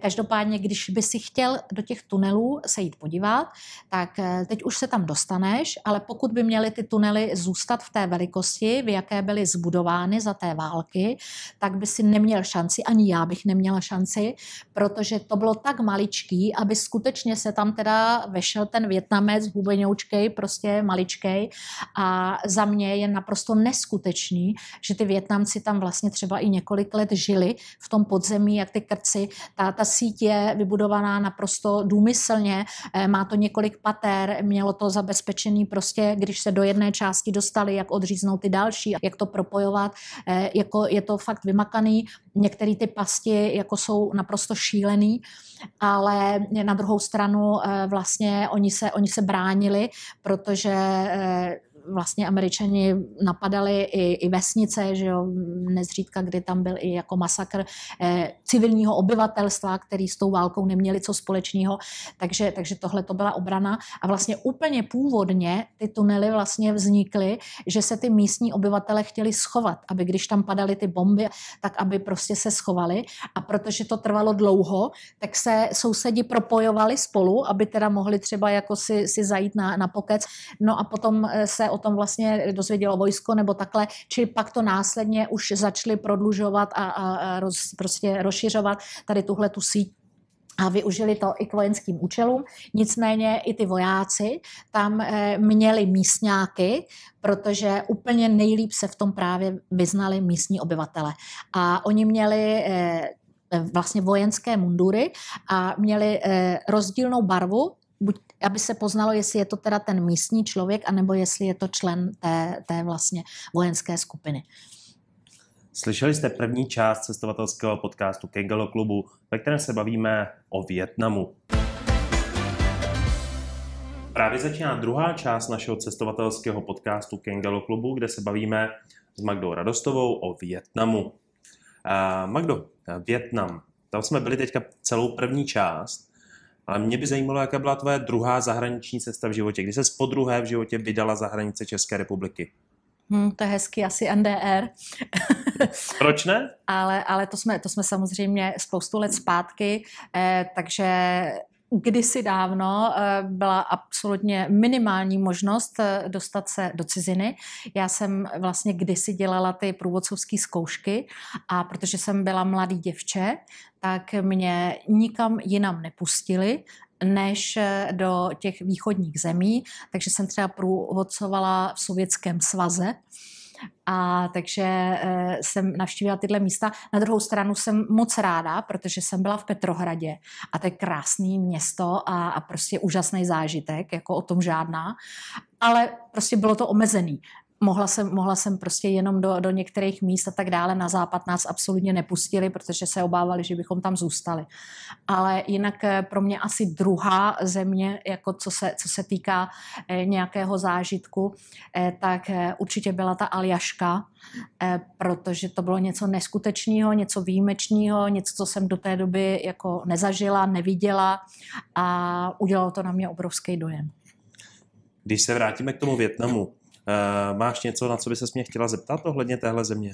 B: Každopádně, když by si chtěl do těch tunelů se jít podívat, tak teď už se tam dostaneš, ale pokud by měly ty tunely zůstat v té velikosti, v jaké byly zbudovány za té války, tak by si neměl šanci, ani já bych neměla šanci, pro protože to bylo tak maličký, aby skutečně se tam teda vešel ten větnamec hubenoučkej, prostě maličkej a za mě je naprosto neskutečný, že ty větnamci tam vlastně třeba i několik let žili v tom podzemí, jak ty krci. Ta, ta síť je vybudovaná naprosto důmyslně, eh, má to několik patér, mělo to zabezpečený prostě, když se do jedné části dostali, jak odříznout ty další, jak to propojovat, eh, jako je to fakt vymakaný. Některé ty pasti jako jsou naprosto šílené, šílený, ale na druhou stranu eh, vlastně oni se, oni se bránili, protože eh, vlastně američani napadali i, i vesnice, že jo, nezřídka, kdy tam byl i jako masakr eh, civilního obyvatelstva, který s tou válkou neměli co společného, takže, takže tohle to byla obrana a vlastně úplně původně ty tunely vlastně vznikly, že se ty místní obyvatele chtěli schovat, aby když tam padaly ty bomby, tak aby prostě se schovali a protože to trvalo dlouho, tak se sousedi propojovali spolu, aby teda mohli třeba jako si, si zajít na, na pokec, no a potom eh, se o tom vlastně dozvědělo vojsko nebo takhle, či pak to následně už začali prodlužovat a, a, a roz, prostě rozšiřovat tady tuhle tu síť a využili to i k vojenským účelům. Nicméně i ty vojáci tam eh, měli místňáky, protože úplně nejlíp se v tom právě vyznali místní obyvatele. A oni měli eh, vlastně vojenské mundury a měli eh, rozdílnou barvu, buď, aby se poznalo, jestli je to teda ten místní člověk, anebo jestli je to člen té, té vlastně vojenské skupiny.
A: Slyšeli jste první část cestovatelského podcastu Kegelo klubu, ve kterém se bavíme o Větnamu. Právě začíná druhá část našeho cestovatelského podcastu Kengelo klubu, kde se bavíme s Magdou Radostovou o Větnamu. Magdo, Větnam. Tam jsme byli teďka celou první část. Ale mě by zajímalo, jaká byla tvoje druhá zahraniční cesta v životě. Kdy se po druhé v životě vydala za hranice České republiky?
B: Hmm, to je hezky, asi NDR.
A: Proč ne?
B: ale ale to, jsme, to jsme samozřejmě spoustu let zpátky, eh, takže kdysi dávno eh, byla absolutně minimální možnost eh, dostat se do ciziny. Já jsem vlastně kdysi dělala ty průvodcovské zkoušky a protože jsem byla mladý děvče, tak mě nikam jinam nepustili, než eh, do těch východních zemí, takže jsem třeba průvodcovala v Sovětském svaze. A takže eh, jsem navštívila tyhle místa. Na druhou stranu jsem moc ráda, protože jsem byla v Petrohradě a to je krásné město a, a prostě úžasný zážitek, jako o tom žádná ale prostě bylo to omezený mohla jsem, mohla jsem prostě jenom do, do některých míst a tak dále. Na západ nás absolutně nepustili, protože se obávali, že bychom tam zůstali. Ale jinak eh, pro mě asi druhá země, jako co se, co se týká eh, nějakého zážitku, eh, tak určitě byla ta Aljaška, protože to bylo něco neskutečného, něco výjimečného, něco, co jsem do té doby jako nezažila, neviděla a udělalo to na mě obrovský dojem.
A: Když se vrátíme k tomu Větnamu, Eh, máš něco, na co by se mě chtěla zeptat ohledně téhle země?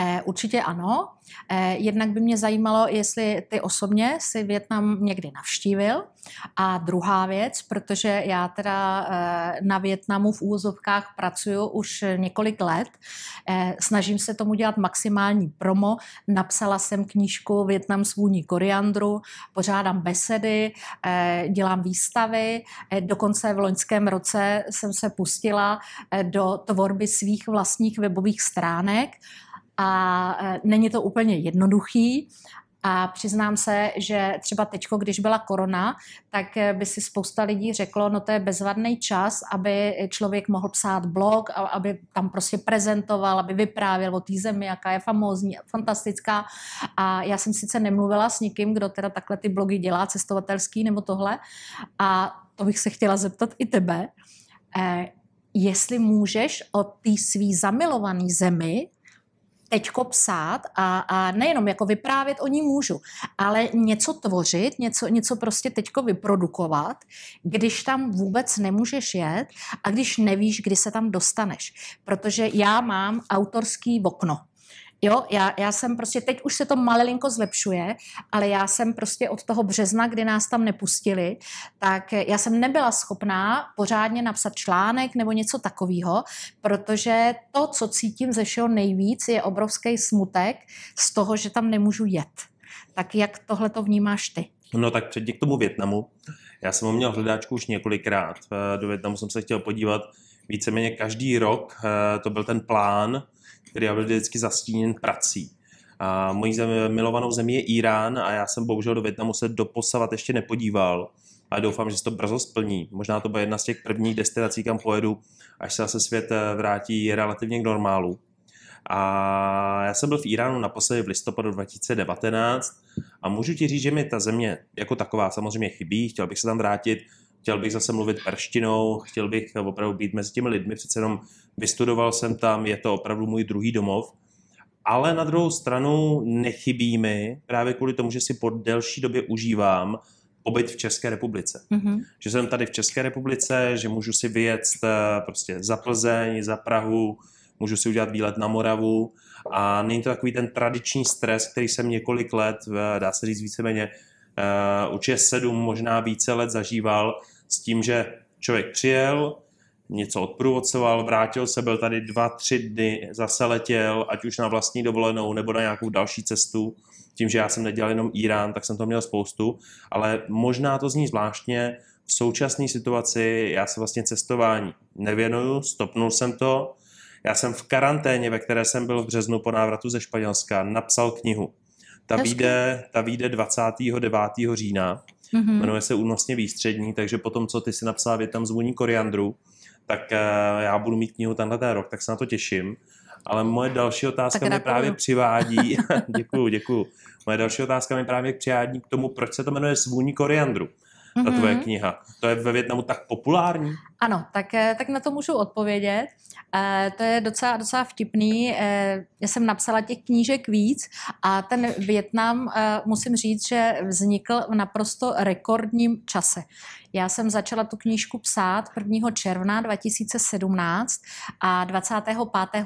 B: Eh, určitě ano. Eh, jednak by mě zajímalo, jestli ty osobně si Větnam někdy navštívil. A druhá věc, protože já teda eh, na Větnamu v úvozovkách pracuju už několik let, snažím se tomu dělat maximální promo. Napsala jsem knížku Větnam svůní koriandru, pořádám besedy, dělám výstavy. Dokonce v loňském roce jsem se pustila do tvorby svých vlastních webových stránek a e, není to úplně jednoduchý. A přiznám se, že třeba teď, když byla korona, tak e, by si spousta lidí řeklo, no to je bezvadný čas, aby člověk mohl psát blog, aby tam prostě prezentoval, aby vyprávěl o té zemi, jaká je famózní, fantastická. A já jsem sice nemluvila s nikým, kdo teda takhle ty blogy dělá, cestovatelský nebo tohle. A to bych se chtěla zeptat i tebe. Eh, jestli můžeš o té svý zamilované zemi teďko psát a, a nejenom jako vyprávět o ní můžu, ale něco tvořit, něco, něco prostě teďko vyprodukovat, když tam vůbec nemůžeš jet a když nevíš, kdy se tam dostaneš. Protože já mám autorský okno. Jo, já, já jsem prostě, teď už se to malilinko zlepšuje, ale já jsem prostě od toho března, kdy nás tam nepustili, tak já jsem nebyla schopná pořádně napsat článek nebo něco takového, protože to, co cítím ze všeho nejvíc, je obrovský smutek z toho, že tam nemůžu jet. Tak jak tohle to vnímáš ty?
A: No tak předtím k tomu Větnamu. Já jsem ho měl hledáčku už několikrát. Eh, do Větnamu jsem se chtěl podívat víceméně každý rok. Eh, to byl ten plán, který byl vždycky zastíněn prací. A mojí zemi, milovanou zemí je Irán a já jsem bohužel do Větnamu se doposavat ještě nepodíval a doufám, že se to brzo splní. Možná to bude jedna z těch prvních destinací, kam pojedu, až se zase svět eh, vrátí relativně k normálu. A já jsem byl v Iránu naposledy v listopadu 2019 a můžu ti říct, že mi ta země jako taková samozřejmě chybí, chtěl bych se tam vrátit, chtěl bych zase mluvit perštinou, chtěl bych opravdu být mezi těmi lidmi, přece jenom vystudoval jsem tam, je to opravdu můj druhý domov, ale na druhou stranu nechybí mi právě kvůli tomu, že si po delší době užívám pobyt v České republice. Mm-hmm. Že jsem tady v České republice, že můžu si vyjet eh, prostě za Plzeň, za Prahu, můžu si udělat výlet na Moravu a není to takový ten tradiční stres, který jsem několik let, eh, dá se říct víceméně, Eh, určitě sedm, možná více let zažíval s tím, že člověk přijel, něco odprůvodcoval, vrátil se, byl tady dva, tři dny, zase letěl, ať už na vlastní dovolenou nebo na nějakou další cestu. Tím, že já jsem nedělal jenom Irán, tak jsem to měl spoustu, ale možná to zní zvláštně, v současné situaci já se vlastně cestování nevěnuju, stopnul jsem to. Já jsem v karanténě, ve které jsem byl v březnu po návratu ze Španělska, napsal knihu. Ta vyjde, ta vyjde 29. října. Mm-hmm. Jmenuje se Únosně výstřední, takže potom, co ty si napsala Větnam zvoní koriandru, tak eh, já budu mít knihu tenhle rok, tak se na to těším. Ale moje další otázka mi právě přivádí, děkuju, děkuju. Moje další otázka mi právě přivádí k tomu, proč se to jmenuje Svůní koriandru ta mm-hmm. tvoje kniha. To je ve Větnamu tak populární?
B: Ano, tak, eh, tak na to můžu odpovědět. Eh, to je docela, docela vtipný. Eh, já jsem napsala těch knížek víc a ten Větnam, eh, musím říct, že vznikl v naprosto rekordním čase. Já jsem začala tu knížku psát 1. června 2017 a 25.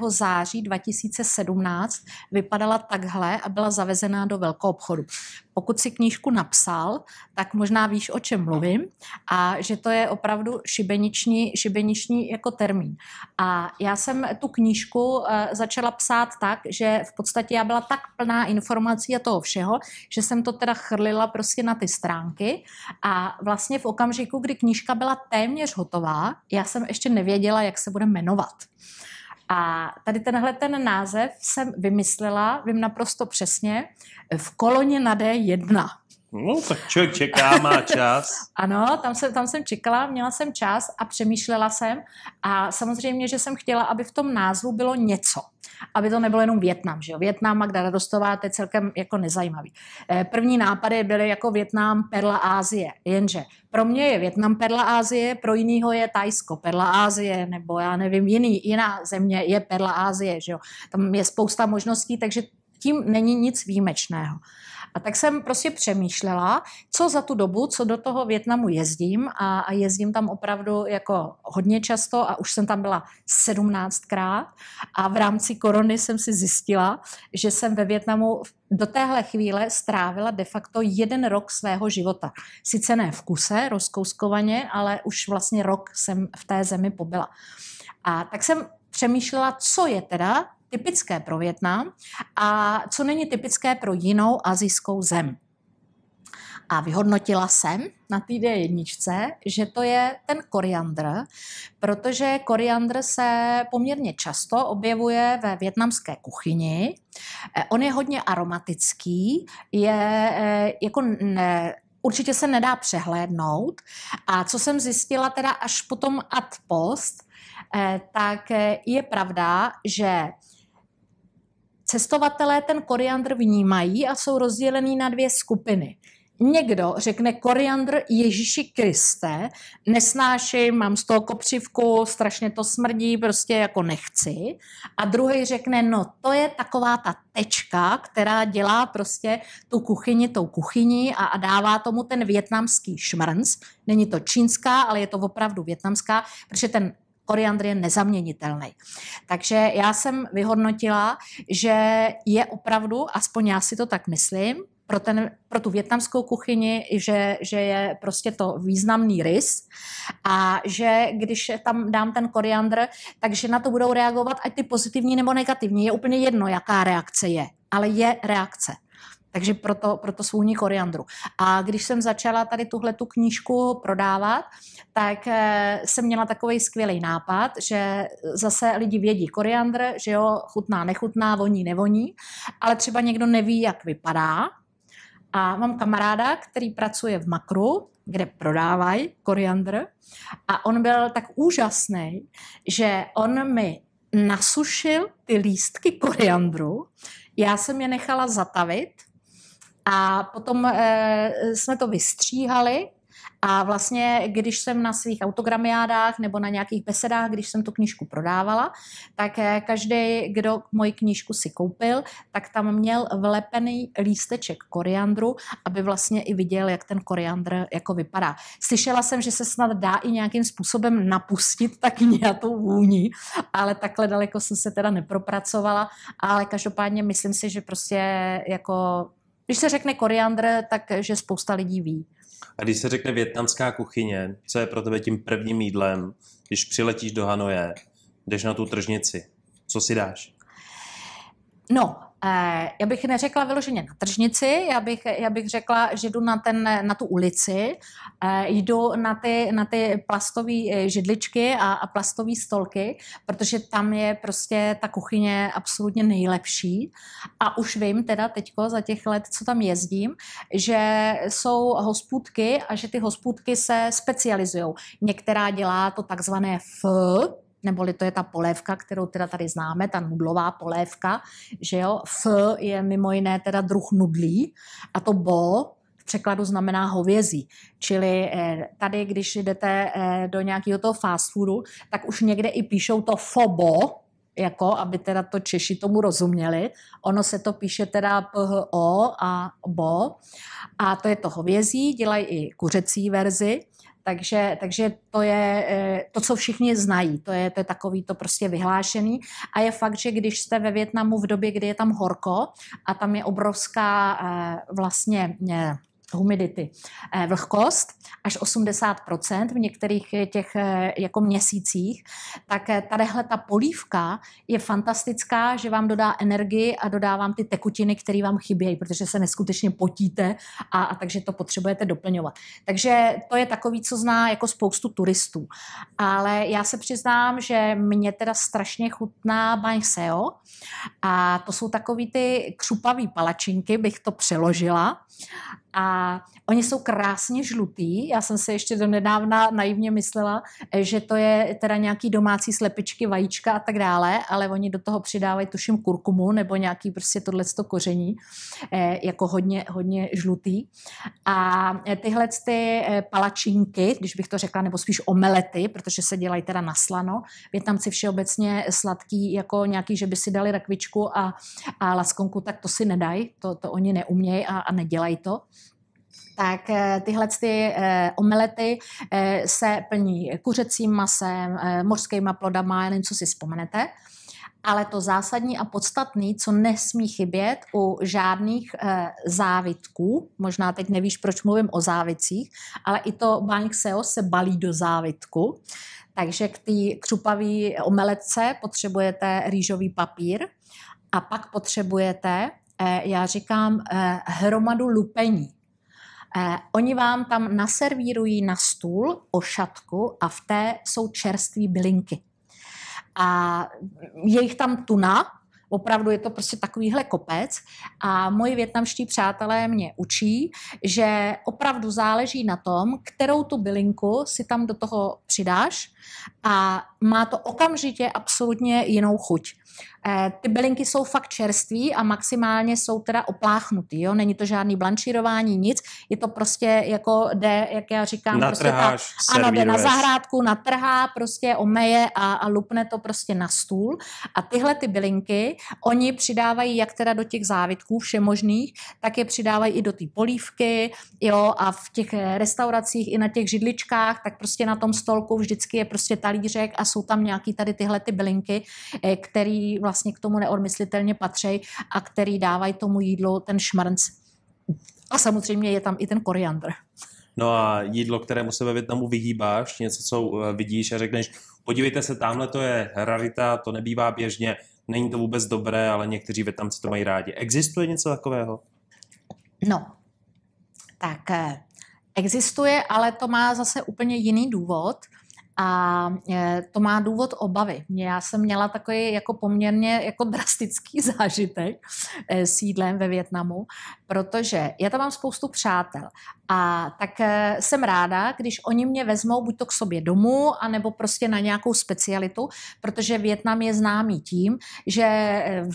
B: září 2017 vypadala takhle a byla zavezená do velkého obchodu. Pokud si knížku napsal, tak možná víš, o čem mluvím a že to je opravdu šibeniční, šibeniční jako termín. A já jsem tu knížku eh, začala psát tak, že v podstatě já byla tak plná informací a toho všeho, že jsem to teda chrlila prostě na ty stránky a vlastně v okamžiku okamžiku, kdy knížka byla téměř hotová, já jsem ještě nevěděla, jak se bude jmenovat. A tady tenhle ten název jsem vymyslela, vím naprosto přesně, v koloně na D1.
A: No, tak člověk čeká, má čas.
B: ano, tam jsem, tam jsem čekala, měla jsem čas a přemýšlela jsem. A samozřejmě, že jsem chtěla, aby v tom názvu bylo něco. Aby to nebylo jenom Větnam, že jo? Větnam, Magda Radostová, to je celkem jako nezajímavý. Eh, první nápady byly jako Větnam, Perla Ázie, jenže pro mě je Větnam Perla Ázie, pro jinýho je Tajsko Perla Ázie, nebo já nevím, jiný, jiná země je Perla Ázie, že jo? Tam je spousta možností, takže tím není nic výjimečného. A tak jsem prostě přemýšlela, co za tu dobu, co do toho Větnamu jezdím a, a jezdím tam opravdu jako hodně často a už jsem tam byla 17krát a v rámci korony jsem si zjistila, že jsem ve Větnamu do téhle chvíle strávila de facto jeden rok svého života. Sice ne v kuse, rozkouskovaně, ale už vlastně rok jsem v té zemi pobyla. A tak jsem přemýšlela, co je teda typické pro Větnam a co není typické pro jinou azijskou zem. A vyhodnotila jsem na té jedničce, že to je ten koriandr, protože koriandr se poměrně často objevuje ve větnamské kuchyni. E, on je hodně aromatický, je e, jako ne, určitě se nedá přehlédnout. A co jsem zjistila teda až potom ad post, e, tak je pravda, že cestovatelé ten koriandr vnímají a jsou rozdělený na dvě skupiny. Někdo řekne koriandr Ježíši Kriste, nesnáším, mám z toho kopřivku, strašně to smrdí, prostě jako nechci. A druhý řekne, no to je taková ta tečka, která dělá prostě tu kuchyni tou kuchyní a, a dává tomu ten větnamský šmrnc. Není to čínská, ale je to opravdu větnamská, protože ten koriandr je nezaměnitelný. Takže já jsem vyhodnotila, že je opravdu, aspoň já si to tak myslím, pro, ten, pro tu větnamskou kuchyni, že, že je prostě to významný rys a že když tam dám ten koriandr, takže na to budou reagovat ať ty pozitivní nebo negativní. Je úplně jedno, jaká reakce je, ale je reakce. Takže proto, proto svůni koriandru. A když jsem začala tady tuhle tu knížku prodávat, tak eh, jsem měla takový skvělý nápad, že zase lidi vědí koriandr, že jo, chutná, nechutná, voní, nevoní, ale třeba někdo neví, jak vypadá. A mám kamaráda, který pracuje v Makru, kde prodávají koriandr. A on byl tak úžasný, že on mi nasušil ty lístky koriandru, já jsem je nechala zatavit a potom eh, jsme to vystříhali a vlastně, když jsem na svých autogramiádách nebo na nějakých besedách, když jsem tu knížku prodávala, tak eh, každý, kdo moji knížku si koupil, tak tam měl vlepený lísteček koriandru, aby vlastně i viděl, jak ten koriandr jako vypadá. Slyšela jsem, že se snad dá i nějakým způsobem napustit tak nějakou vůni, ale takhle daleko jsem se teda nepropracovala, ale každopádně myslím si, že prostě jako když se řekne koriandr, takže spousta lidí ví.
A: A když se řekne větnamská kuchyně, co je pro tebe tím prvním jídlem, když přiletíš do Hanoje, jdeš na tu tržnici, co si dáš?
B: No, Eh, já bych neřekla vyloženě na tržnici, já bych, já bych řekla, že jdu na, ten, na tu ulici, eh, jdu na ty, na ty plastové eh, židličky a, a plastové stolky, protože tam je prostě ta kuchyně absolutně nejlepší. A už vím teda teďko za těch let, co tam jezdím, že jsou hospůdky a že ty hospůdky se specializují. Některá dělá to takzvané F, neboli to je ta polévka, kterou teda tady známe, ta nudlová polévka, že jo, F je mimo jiné teda druh nudlí a to bo v překladu znamená hovězí. Čili eh, tady, když jdete eh, do nějakého toho fast foodu, tak už někde i píšou to fobo, jako aby teda to Češi tomu rozuměli. Ono se to píše teda PHO a BO. A to je to hovězí, dělají i kuřecí verzi. Takže, takže to je eh, to, co všichni znají, to je, to je takový to prostě vyhlášený. A je fakt, že když jste ve Větnamu v době, kdy je tam horko a tam je obrovská eh, vlastně eh, humidity. Eh, vlhkost až 80% v některých eh, těch eh, jako měsících, tak tadyhle ta polívka je fantastická, že vám dodá energii a dodá vám ty tekutiny, které vám chybějí, protože se neskutečně potíte a, a takže to potřebujete doplňovat. Takže to je takový, co zná jako spoustu turistů. Ale já se přiznám, že mě teda strašně chutná baňseo a to jsou takový ty křupavý palačinky, bych to přeložila a oni jsou krásně žlutý. Já jsem se ještě do nedávna naivně myslela, eh, že to je teda nějaký domácí slepičky, vajíčka a tak dále, ale oni do toho přidávají tuším kurkumu nebo nějaký prostě tohleto koření, eh, jako hodně, hodně žlutý. A eh, tyhle ty palačinky, když bych to řekla, nebo spíš omelety, protože se dělají teda na slano, větnamci všeobecně sladký, jako nějaký, že by si dali rakvičku a, a laskonku, tak to si nedají, to, to oni neumějí a, a nedělají to tak eh, tyhle ty eh, omelety eh, se plní kuřecím masem, mořskýma plodama, jen co si vzpomenete. Ale to zásadní a podstatné, co nesmí chybět u žádných závitků, možná teď nevíš, proč mluvím o závicích, ale i to bank seo se balí do závitku. Takže k té křupavé omeletce potřebujete rýžový papír a pak potřebujete, já říkám, hromadu lupení. Eh, oni vám tam naservírují na stůl ošatku a v té jsou čerství bylinky. A je jich tam tuna, opravdu je to prostě takovýhle kopec a moji větnamští přátelé mě učí, že opravdu záleží na tom, kterou tu bylinku si tam do toho přidáš a má to okamžitě absolutně jinou chuť. Eh, ty bylinky jsou fakt čerství a maximálně jsou teda opláchnutý, jo? není to žádný blančírování, nic, je to prostě jako jde, jak já říkám, Natrháš, prostě ta, ano, jde na zahrádku, natrhá, prostě omeje a, a lupne to prostě na stůl a tyhle ty bylinky, oni přidávají jak teda do těch závitků všemožných, tak je přidávají i do té polívky, jo, a v těch eh, restauracích i na těch židličkách, tak prostě na tom stolku vždycky je prostě talířek a jsou tam nějaký tady tyhle ty bylinky, eh, který vlastně k tomu neodmyslitelně patří a který dávají tomu jídlu ten šmrnc. A samozřejmě je tam i ten koriandr.
A: No a jídlo, kterému se ve Větnamu vyhýbáš, něco, co eh, vidíš a řekneš, podívejte se, tamhle to je rarita, to nebývá běžně, není to vůbec dobré, ale někteří Větnamci to mají rádi. Existuje něco takového?
B: No, tak eh, existuje, ale to má zase úplně jiný důvod. A e, to má důvod obavy. Já jsem měla takový jako poměrně jako drastický zážitek e, s jídlem ve Větnamu, protože já tam mám spoustu přátel a tak e, jsem ráda, když oni mě vezmou buď to k sobě domů, anebo prostě na nějakou specialitu, protože Větnam je známý tím, že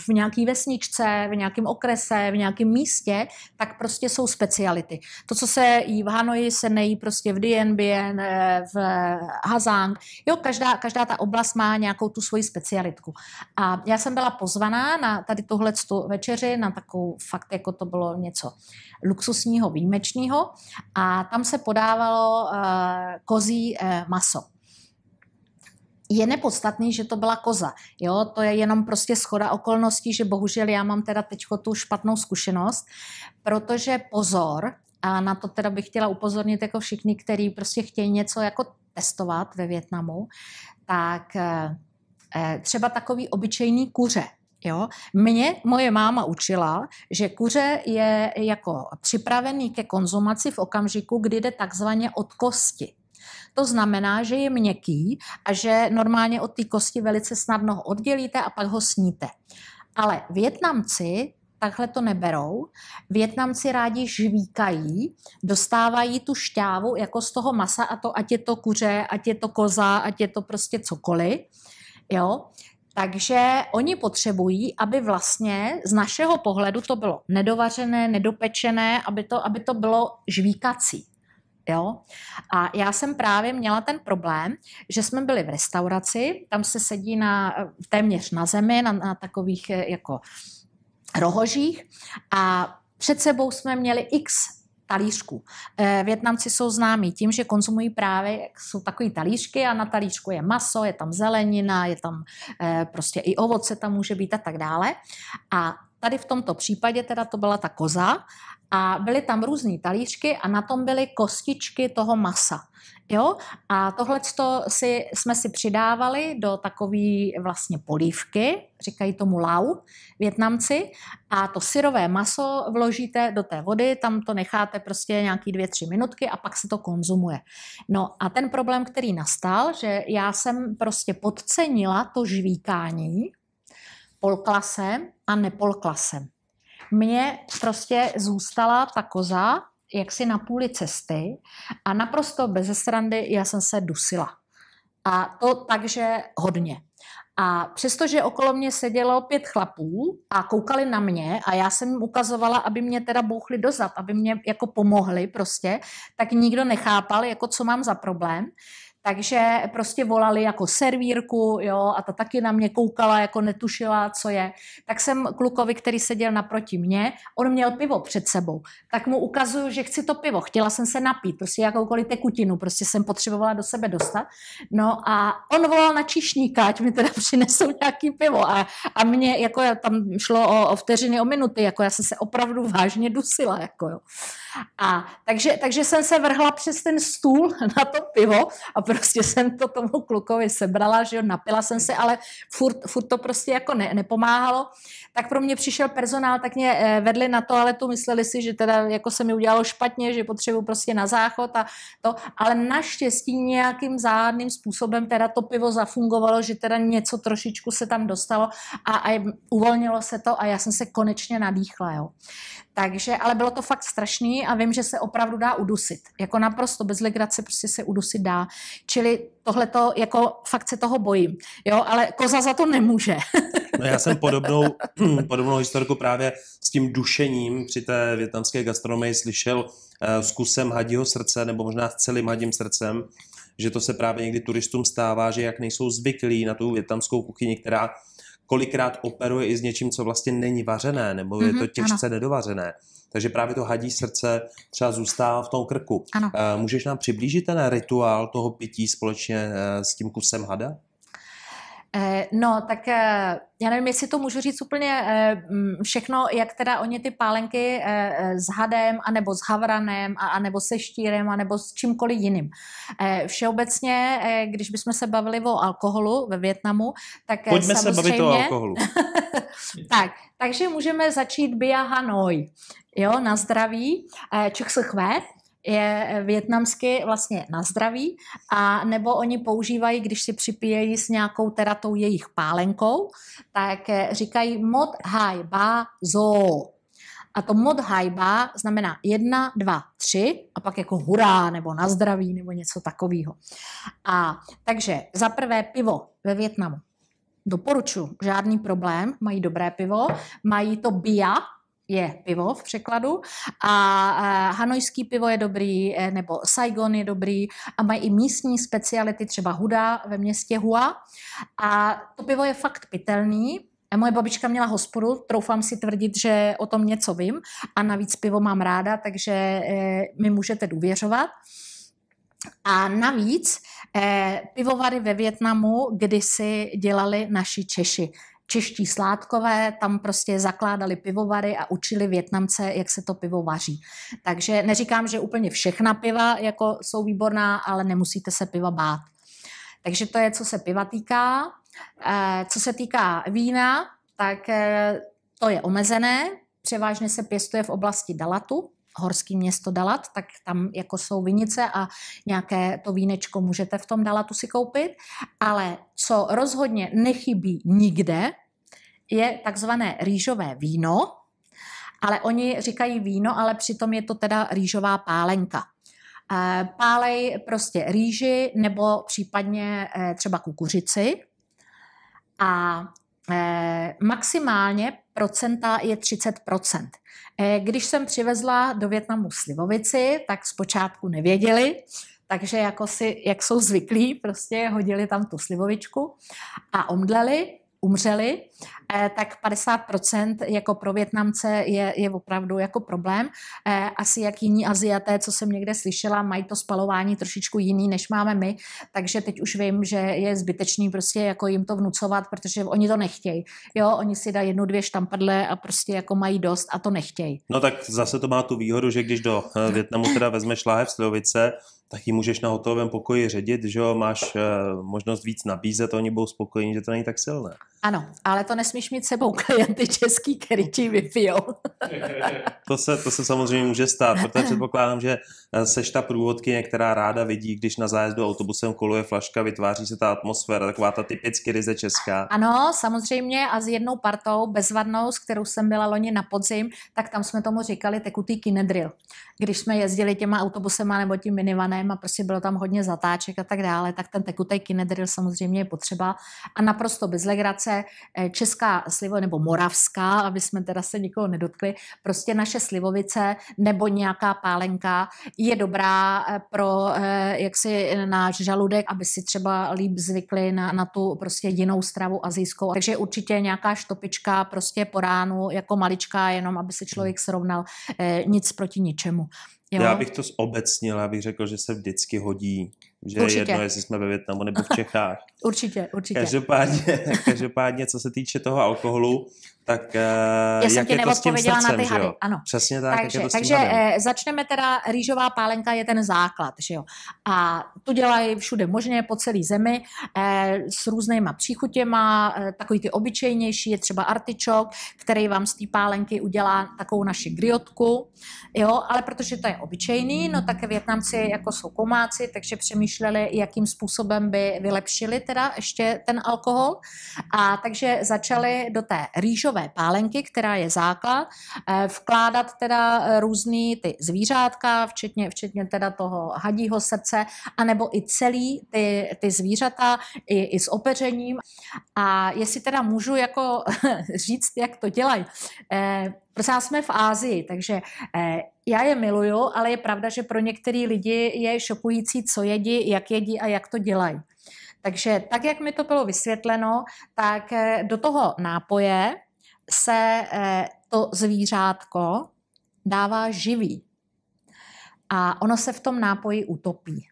B: v nějaký vesničce, v nějakém okrese, v nějakém místě, tak prostě jsou speciality. To, co se jí v Hanoji, se nejí prostě v Dien Bien, v Hazard, Sang. Jo, každá, každá ta oblast má nějakou tu svoji specialitku. A já jsem byla pozvaná na tady tuhle večeři, na takovou fakt, jako to bylo něco luxusního, výjimečného. A tam se podávalo uh, kozí uh, maso je nepodstatný, že to byla koza. Jo, to je jenom prostě schoda okolností, že bohužel já mám teda teď tu špatnou zkušenost, protože pozor, a na to teda bych chtěla upozornit jako všichni, kteří prostě chtějí něco jako testovat ve Větnamu, tak eh, eh, třeba takový obyčejný kuře. Jo? Mě moje máma učila, že kuře je jako připravený ke konzumaci v okamžiku, kdy jde takzvaně od kosti. To znamená, že je měkký a že normálně od té kosti velice snadno ho oddělíte a pak ho sníte. Ale Větnamci takhle to neberou. Větnamci rádi žvíkají, dostávají tu šťávu jako z toho masa a to ať je to kuře, ať je to koza, ať je to prostě cokoliv. Jo? Takže oni potřebují, aby vlastně z našeho pohledu to bylo nedovařené, nedopečené, aby to, aby to bylo žvíkací. Jo? A já jsem právě měla ten problém, že jsme byli v restauraci, tam se sedí na, téměř na zemi, na, na takových jako rohožích a před sebou jsme měli x talířků. Eh, Větnamci jsou známí tím, že konzumují právě, jsou takové talířky a na talířku je maso, je tam zelenina, je tam eh, prostě i ovoce tam může být a tak dále. A tady v tomto případě teda to byla ta koza a byly tam různé talířky a na tom byly kostičky toho masa. Jo? A tohle si, jsme si přidávali do takové vlastně polívky, říkají tomu lau, větnamci, a to syrové maso vložíte do té vody, tam to necháte prostě nějaký dvě, tři minutky a pak se to konzumuje. No a ten problém, který nastal, že já jsem prostě podcenila to žvíkání polklasem a nepolklasem mně prostě zůstala ta koza jaksi na půli cesty a naprosto bez srandy já jsem se dusila. A to takže hodně. A přestože okolo mě sedělo pět chlapů a koukali na mě a já jsem jim ukazovala, aby mě teda bouchli dozad, aby mě jako pomohli prostě, tak nikdo nechápal, jako co mám za problém. Takže prostě volali jako servírku, jo, a ta taky na mě koukala, jako netušila, co je. Tak jsem klukovi, který seděl naproti mě, on měl pivo před sebou, tak mu ukazuju, že chci to pivo, chtěla jsem se napít, prostě jakoukoliv tekutinu, prostě jsem potřebovala do sebe dostat. No a on volal na čišníka, ať mi teda přinesou nějaký pivo a, a mě, jako já, tam šlo o, o vteřiny, o minuty, jako já jsem se opravdu vážně dusila, jako jo. A takže, takže jsem se vrhla přes ten stůl na to pivo a prostě jsem to tomu klukovi sebrala, že jo, napila jsem se, ale furt, furt to prostě jako ne, nepomáhalo. Tak pro mě přišel personál, tak mě eh, vedli na toaletu, mysleli si, že teda jako se mi udělalo špatně, že potřebuji prostě na záchod a to, ale naštěstí nějakým záhadným způsobem teda to pivo zafungovalo, že teda něco trošičku se tam dostalo a, a uvolnilo se to a já jsem se konečně nadýchla, jo. Takže, ale bylo to fakt strašný a vím, že se opravdu dá udusit. Jako naprosto bez legrace prostě se udusit dá. Čili tohle to, jako fakt se toho bojím. Jo, ale koza za to nemůže.
A: No já jsem podobnou, podobnou historku právě s tím dušením při té větnamské gastronomii slyšel eh, s kusem hadího srdce, nebo možná s celým hadím srdcem, že to se právě někdy turistům stává, že jak nejsou zvyklí na tu větnamskou kuchyni, která kolikrát operuje i s něčím, co vlastně není vařené, nebo mm-hmm, je to mhm, těžce ano. nedovařené. Takže právě to hadí srdce třeba zůstává v tom krku. Ano. Eh, můžeš nám přiblížit ten rituál toho pití společně eh, s tím kusem hada?
B: Eh, no, tak eh, já nevím, jestli to můžu říct úplně eh, mm, všechno, jak teda oni ty pálenky s hadem, anebo s havranem, a, anebo se štírem, anebo s čímkoliv jiným. Všeobecně, když bychom se bavili o alkoholu ve Větnamu, tak Pojďme samozřejmě... se bavit o alkoholu. tak, takže můžeme začít Bia Hanoi. Jo, na zdraví. Čech se chvét je eh, větnamsky vlastně na zdraví, a nebo oni používají, když si připíjejí s nějakou teda tou jejich pálenkou, tak eh, říkají mod hai ba zo. A to mod hai ba znamená jedna, dva, tři a pak jako hurá nebo na zdraví nebo něco takového. A takže za prvé pivo ve Větnamu. Doporučuji, žádný problém, mají dobré pivo, mají to bia, je pivo v překladu a hanojský pivo je dobrý, eh, nebo Saigon je dobrý a mají i místní speciality, třeba Huda ve městě Hua a to pivo je fakt pitelný, a moje babička měla hospodu, troufám si tvrdit, že o tom něco vím a navíc pivo mám ráda, takže eh, mi můžete důvěřovat. A navíc eh, pivovary ve Větnamu kdysi dělali naši Češi čeští sládkové tam prostě zakládali pivovary a učili Větnamce, jak se to pivo vaří. Takže neříkám, že úplně všechna piva jako jsou výborná, ale nemusíte se piva bát. Takže to je, co se piva týká. Eh, co se týká vína, tak eh, to je omezené. Převážně se pěstuje v oblasti Dalatu, horský město Dalat, tak tam jako jsou vinice a nějaké to vínečko můžete v tom Dalatu si koupit. Ale co rozhodně nechybí nikde, je takzvané rýžové víno, ale oni říkají víno, ale přitom je to teda rýžová pálenka. Eh, pálej prostě rýži nebo případně eh, třeba kukuřici a eh, maximálně procenta je 30 e, Když jsem přivezla do Větnamu slivovici, tak zpočátku nevěděli, takže jako si, jak jsou zvyklí, prostě hodili tam tu slivovičku a omdleli umřeli, eh, tak 50% jako pro Větnamce je, je opravdu jako problém. Eh, asi jak jiní Aziaté, co jsem někde slyšela, mají to spalování trošičku jiný, než máme my, takže teď už vím, že je zbytečný prostě jako jim to vnucovat, protože oni to nechtějí. Jo, oni si dají jednu, dvě štampadle a prostě jako mají dost a to nechtějí.
A: No tak zase to má tu výhodu, že když do eh, Větnamu teda vezmeš láhev slivovice, tak ji můžeš na hotelovém pokoji ředit, že jo, máš eh, možnost víc nabízet, oni budou spokojení, že to není tak silné.
B: Ano, ale to nesmíš mít sebou klienty český, který ti vypijou.
A: to, se, to se samozřejmě může stát, protože předpokládám, že eh, seš ta průvodky, která ráda vidí, když na zájezdu autobusem koluje flaška, vytváří se ta atmosféra, taková ta typicky ryze česká.
B: Ano, samozřejmě a s jednou partou bezvadnou, s kterou jsem byla loni na podzim, tak tam jsme tomu říkali tekutý kinedril. Když jsme jezdili těma autobusema nebo tím minivanem, dnem a prostě bylo tam hodně zatáček a tak dále, tak ten tekutý kinedril samozřejmě je potřeba. A naprosto bez legrace eh, česká slivo nebo moravská, aby jsme teda se nikoho nedotkli, prostě naše slivovice nebo nějaká pálenka je dobrá eh, pro eh, jaksi náš žaludek, aby si třeba líp zvykli na, na tu prostě jinou stravu azijskou. Takže určitě nějaká štopička prostě po ránu jako maličká, jenom aby se člověk srovnal nic proti ničemu. Jo. Já bych
A: to zobecnil, já bych řekl, že se vždycky hodí. Že určitě. jedno, jestli jsme ve Větnamu nebo v Čechách.
B: určitě, určitě.
A: Každopádně, každopádně, co se týče toho alkoholu, tak Já eh, Já jsem jak ti neodpověděla na ty jo? Ano. Přesně tak. Takže, jak je to takže hadem? Eh,
B: začneme teda, rýžová pálenka je ten základ, že jo. A tu dělají všude možně po celé zemi eh, s různýma příchutěma, takový ty obyčejnější je třeba artičok, který vám z té pálenky udělá takovou naši griotku, jo, ale protože to je obyčejný, no tak Větnamci jako jsou komáci, takže přemýšleli, jakým způsobem by vylepšili teda ještě ten alkohol. A takže začali do té rýžové růžové pálenky, která je základ, eh, vkládat teda eh, různý ty zvířátka, včetně, včetně teda toho hadího srdce, anebo i celý ty, ty zvířata, i, i s opeřením. A jestli teda můžu jako říct, jak to dělají. Eh, Prosím, jsme v Ázii, takže já je miluju, ale je pravda, že pro některé lidi je šokující, co jedí, jak jedí a jak to dělají. Takže tak, jak mi to bylo vysvětleno, tak do toho nápoje se eh, to zvířátko dává živý. A ono se v tom nápoji utopí.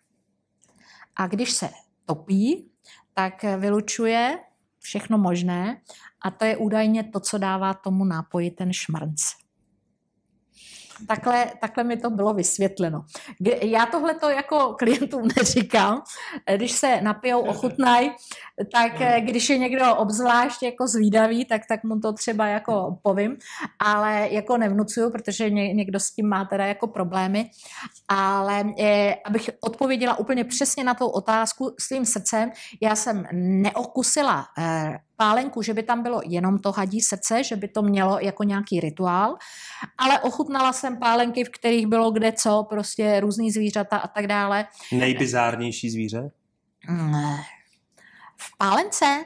B: A když se topí, tak vylučuje všechno možné a to je údajně to, co dává tomu nápoji ten šmrnc. Takhle, takhle mi to bylo vysvětleno. Já tohle to jako klientům neříkám. Když se napijou, ochutnají, tak eh, když je někdo obzvlášť jako zvídavý, tak, tak mu to třeba jako hm. povím, ale jako nevnucuju, protože někdo s tím má teda jako problémy, ale je, eh, abych odpověděla úplně přesně na tu otázku svým srdcem, já jsem neokusila eh, pálenku, že by tam bylo jenom to hadí srdce, že by to mělo jako nějaký rituál, ale ochutnala jsem pálenky, v kterých bylo kde co, prostě různý zvířata a tak dále.
A: Nejbizárnější zvíře?
B: V pálence?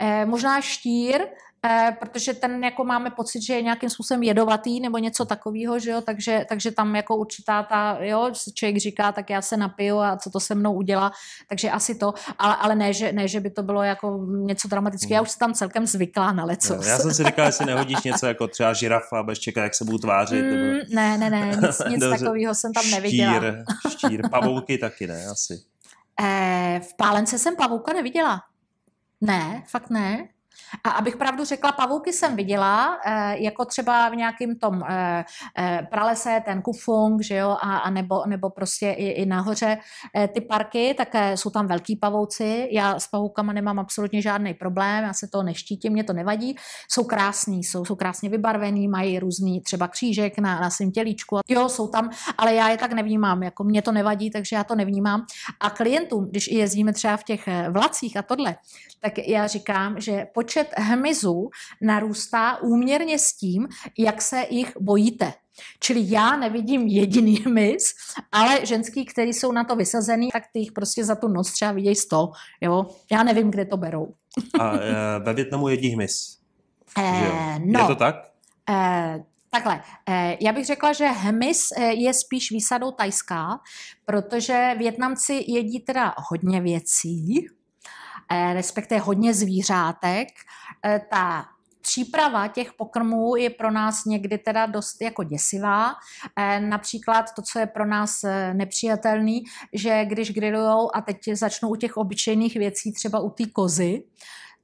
B: Eh, možná štír, Eh, protože ten jako máme pocit, že je nějakým způsobem jedovatý nebo něco takového, že jo, takže, takže tam jako určitá ta, jo, člověk říká, tak já se napiju a co to se mnou udělá, takže asi to, ale, ale ne, že, ne, že by to bylo jako něco dramatického, já už jsem tam celkem zvykla na leco. No, já jsem si
A: říkal, jestli nehodíš něco jako třeba žirafa, bez čeká, jak se budu tvářit. Mm, nebo...
B: Ne, ne, ne, nic, nic takového jsem tam neviděla. Štír,
A: štír, pavouky taky ne, asi.
B: Eh, v pálence jsem pavouka neviděla. Ne, fakt ne. A abych pravdu řekla, pavouky jsem viděla, eh, jako třeba v nějakém tom eh, eh, pralese, ten Kufung, že jo, a, a nebo, nebo prostě i, i nahoře ty parky, tak jsou tam velký pavouci. Já s pavoukama nemám absolutně žádný problém, já se to neštítím, mě to nevadí. Jsou krásní, jsou, jsou krásně vybarvený, mají různý třeba křížek na, na svém tělíčku. Jo, jsou tam, ale já je tak nevnímám, jako mě to nevadí, takže já to nevnímám. A klientům, když jezdíme třeba v těch vlacích a tohle, tak já říkám, že po počet hmyzů narůstá úměrně s tím, jak se jich bojíte. Čili já nevidím jediný hmyz, ale ženský, který jsou na to vysazený, tak ty jich prostě za tu noc třeba vidějí sto. Jo? Já nevím, kde to berou.
A: A eh, ve Větnamu jedí hmyz.
B: E, no, Je to tak? E, Takhle, já bych řekla, že hmyz je spíš výsadou tajská, protože Větnamci jedí teda hodně věcí, Eh, respektive hodně zvířátek. Eh, ta příprava těch pokrmů je pro nás někdy teda dost jako děsivá. Eh, například to, co je pro nás nepřijatelný, že když grillujou a teď začnou u těch obyčejných věcí, třeba u té kozy,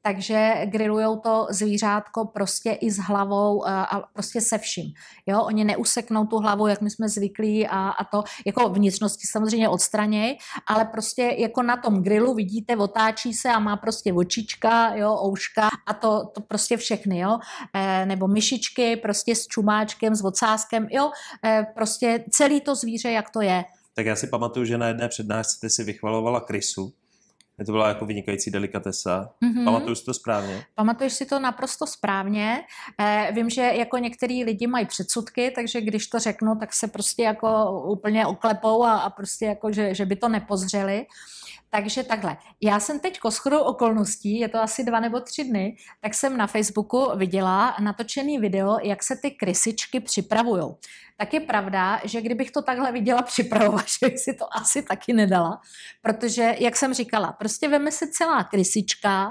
B: takže grillujou to zvířátko prostě i s hlavou eh, a prostě se vším. Jo, oni neuseknou tu hlavu, jak my jsme zvyklí a, a to, jako vnitřnosti samozřejmě odstranějí, ale prostě jako na tom grilu vidíte, otáčí se a má prostě očička, jo, ouška a to, to prostě všechny, jo, e, nebo myšičky prostě s čumáčkem, s ocáskem, jo, e, prostě celý to zvíře, jak to je.
A: Tak já si pamatuju, že na jedné přednášce jste si vychvalovala krysu, to byla jako vynikající delikatesa. Mm-hmm. Pamatuju si to správně?
B: Pamatuješ si to naprosto správně. E, vím, že jako některý lidi mají předsudky, takže když to řeknu, tak se prostě jako úplně oklepou a, a prostě jako, že, že by to nepozřeli. Takže takhle. Já jsem teď chodou okolností, je to asi dva nebo tři dny, tak jsem na Facebooku viděla natočený video, jak se ty krysičky připravují. Tak je pravda, že kdybych to takhle viděla připravovat, že bych si to asi taky nedala, protože, jak jsem říkala, prostě veme se celá krysička,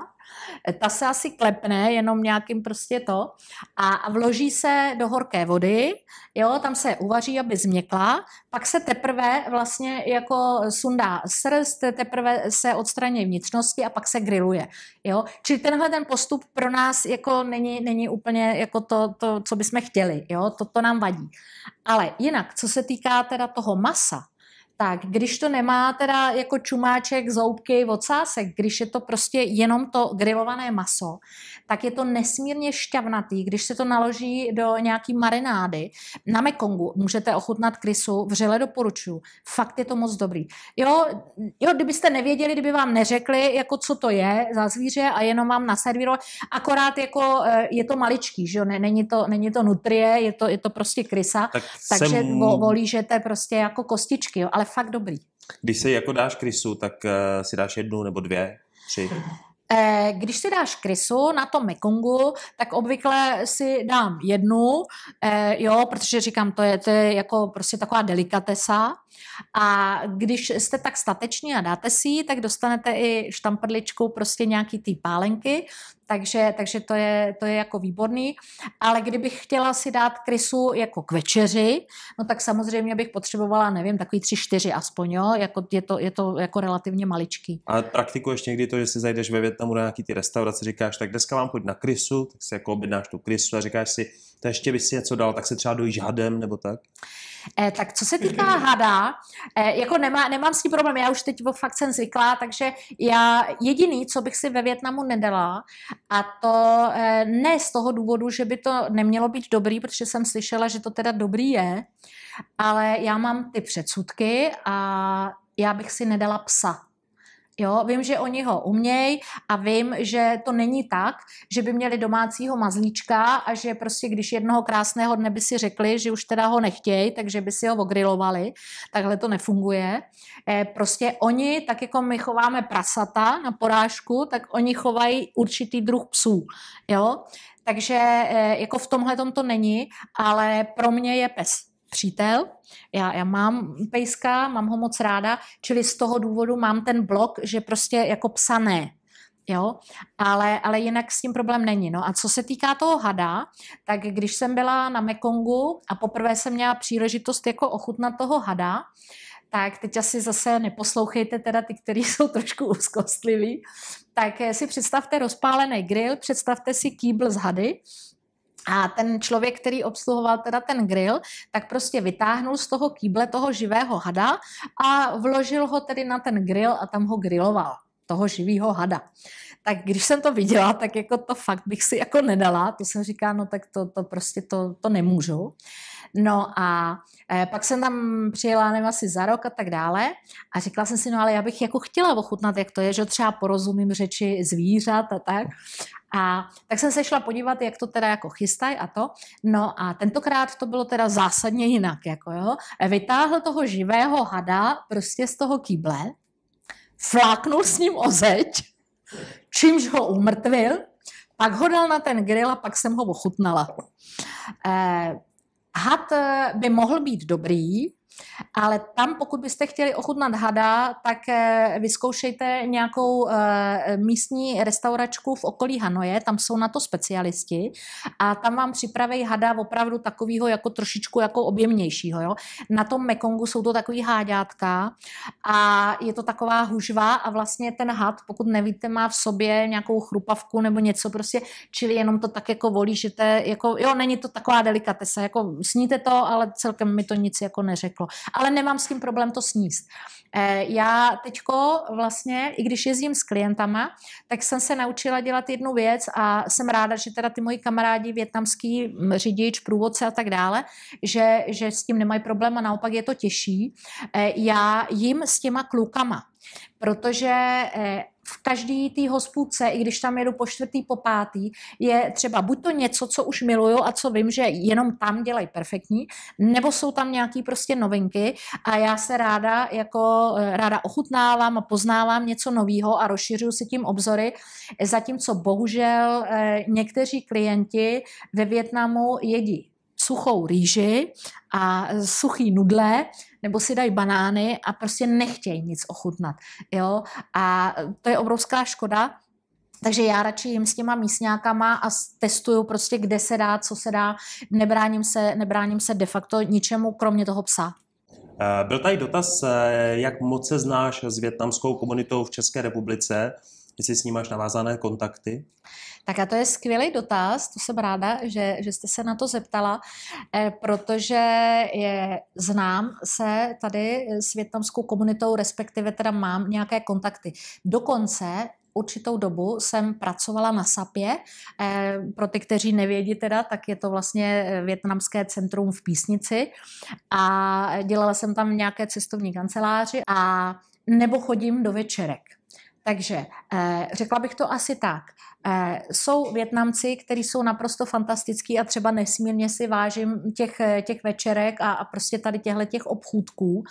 B: Eh, ta se asi klepne jenom nějakým prostě to a, vloží se do horké vody, jo, tam se uvaří, aby změkla, pak se teprve vlastně jako sundá srst, teprve se odstraní vnitřnosti a pak se grilluje, jo. Čili tenhle ten postup pro nás jako není, není úplně jako to, to, co bychom chtěli, jo, to, to nám vadí. Ale jinak, co se týká teda toho masa, tak když to nemá teda jako čumáček, zoubky, ocásek, když je to prostě jenom to grilované maso, tak je to nesmírně šťavnatý, když se to naloží do nějaký marinády. Na Mekongu můžete ochutnat krysu, vřele doporučuju. Fakt je to moc dobrý. Jo, jo, kdybyste nevěděli, kdyby vám neřekli, jako co to je za zvíře a jenom vám naservírovali, akorát jako e, je to maličký, že jo, není to, není to nutrie, je to, je to prostě krysa, tak takže jsem... volížete prostě jako kostičky, jo, ale fakt dobrý.
A: Když si jako dáš krysu, tak eh, si dáš jednu nebo dvě, tři?
B: Eh, když si dáš krysu na tom Mekongu, tak obvykle si dám jednu, eh, jo, protože říkám, to je, to je jako prostě taková delikatesa. A když jste tak stateční a dáte si ji, tak dostanete i štamprličku prostě nějaký ty pálenky, takže, takže to, je, to je jako výborný. Ale kdybych chtěla si dát krysu jako k večeři, no tak samozřejmě bych potřebovala, nevím, takový tři, čtyři aspoň, jo? Jako je, to, je to jako relativně maličký.
A: A praktikuješ někdy to, že si zajdeš ve Větnamu do nějaký ty restaurace, říkáš, tak dneska mám pojď na krysu, tak si jako objednáš tu krysu a říkáš si, to ještě bys si něco dal, tak se třeba dojíš hadem nebo tak?
B: Eh, tak co se týká hada, eh, jako nemá, nemám s tím problém, já už teď fakt jsem zvyklá, takže já jediný, co bych si ve Větnamu nedala, a to eh, ne z toho důvodu, že by to nemělo být dobrý, protože jsem slyšela, že to teda dobrý je, ale já mám ty předsudky a já bych si nedala psa. Jo, vím, že oni ho umějí a vím, že to není tak, že by měli domácího mazlíčka a že prostě když jednoho krásného dne by si řekli, že už teda ho nechtějí, takže by si ho ogrilovali, takhle to nefunguje. Eh, prostě oni, tak jako my chováme prasata na porážku, tak oni chovají určitý druh psů. Jo? Takže eh, jako v tomhle to není, ale pro mě je pes přítel. Já, já mám pejska, mám ho moc ráda, čili z toho důvodu mám ten blok, že prostě jako psané, jo, ale, ale jinak s tím problém není. No a co se týká toho hada, tak když jsem byla na Mekongu a poprvé jsem měla příležitost jako ochutnat toho hada, tak teď asi zase neposlouchejte teda ty, kteří jsou trošku úzkostliví, tak si představte rozpálený grill, představte si kýbl z hady, a ten člověk, který obsluhoval teda ten grill, tak prostě vytáhnul z toho kýble toho živého hada a vložil ho tedy na ten grill a tam ho griloval toho živého hada. Tak když jsem to viděla, tak jako to fakt bych si jako nedala, to jsem říká, no tak to, to prostě to, to nemůžu. No a eh, pak jsem tam přijela, nevím, asi za rok a tak dále a říkala jsem si, no ale já bych jako chtěla ochutnat, jak to je, že třeba porozumím řeči zvířat a tak. A tak jsem se šla podívat, jak to teda jako chystají a to. No a tentokrát to bylo teda zásadně jinak, jako jo. Vytáhl toho živého hada prostě z toho kýble, fláknul s ním o zeď, čímž ho umrtvil, pak ho dal na ten grill a pak jsem ho ochutnala. Eh, had by mohl být dobrý, ale tam, pokud byste chtěli ochutnat hada, tak eh, vyzkoušejte nějakou eh, místní restauračku v okolí Hanoje, tam jsou na to specialisti a tam vám připravej hada opravdu takového jako trošičku jako objemnějšího. Jo? Na tom Mekongu jsou to takový háďátka a je to taková hužva a vlastně ten had, pokud nevíte, má v sobě nějakou chrupavku nebo něco prostě, čili jenom to tak jako volí, že to je jako, jo, není to taková delikatesa, jako sníte to, ale celkem mi to nic jako neřeklo řeklo. Ale nemám s tím problém to sníst. Eh, já teďko vlastně, i když jezdím s klientama, tak jsem se naučila dělat jednu věc a jsem ráda, že teda ty moji kamarádi, větnamský hm, řidič, průvodce a tak dále, že, že s tím nemají problém a naopak je to těžší. Eh, já jim s těma klukama, protože eh, v každý té hospůdce, i když tam jedu po čtvrtý, po pátý, je třeba buď to něco, co už miluju a co vím, že jenom tam dělají perfektní, nebo jsou tam nějaké prostě novinky a já se ráda jako eh, ráda ochutnávám a poznávám něco nového a rozšiřuju si tím obzory, zatímco bohužel eh, někteří klienti ve Větnamu jedí suchou rýži a suchý nudle, nebo si dají banány a prostě nechtějí nic ochutnat. Jo? A to je obrovská škoda, takže já radši jim s těma místňákama a testuju prostě, kde se dá, co se dá. Nebráním se, nebráním se de facto ničemu, kromě toho psa.
A: Eh, byl tady dotaz, eh, jak moc se znáš s větnamskou komunitou v České republice, jestli s ní máš navázané kontakty? Uh,
B: tak a to je skvělý dotaz, to jsem ráda, že, že jste se na to zeptala, eh, protože je, znám se tady s větnamskou komunitou, respektive teda mám nějaké kontakty. Dokonce určitou dobu jsem pracovala na SAPě. Eh, pro ty, kteří nevědí teda, tak je to vlastně eh, větnamské centrum v Písnici a dělala jsem tam nějaké cestovní kanceláři a nebo chodím do večerek. Takže řekla bych to asi tak. Eh, jsou Větnamci, kteří jsou naprosto fantastický a třeba nesmírně si vážím těch, eh, těch večerek a, a prostě tady těchto těch obchůdků.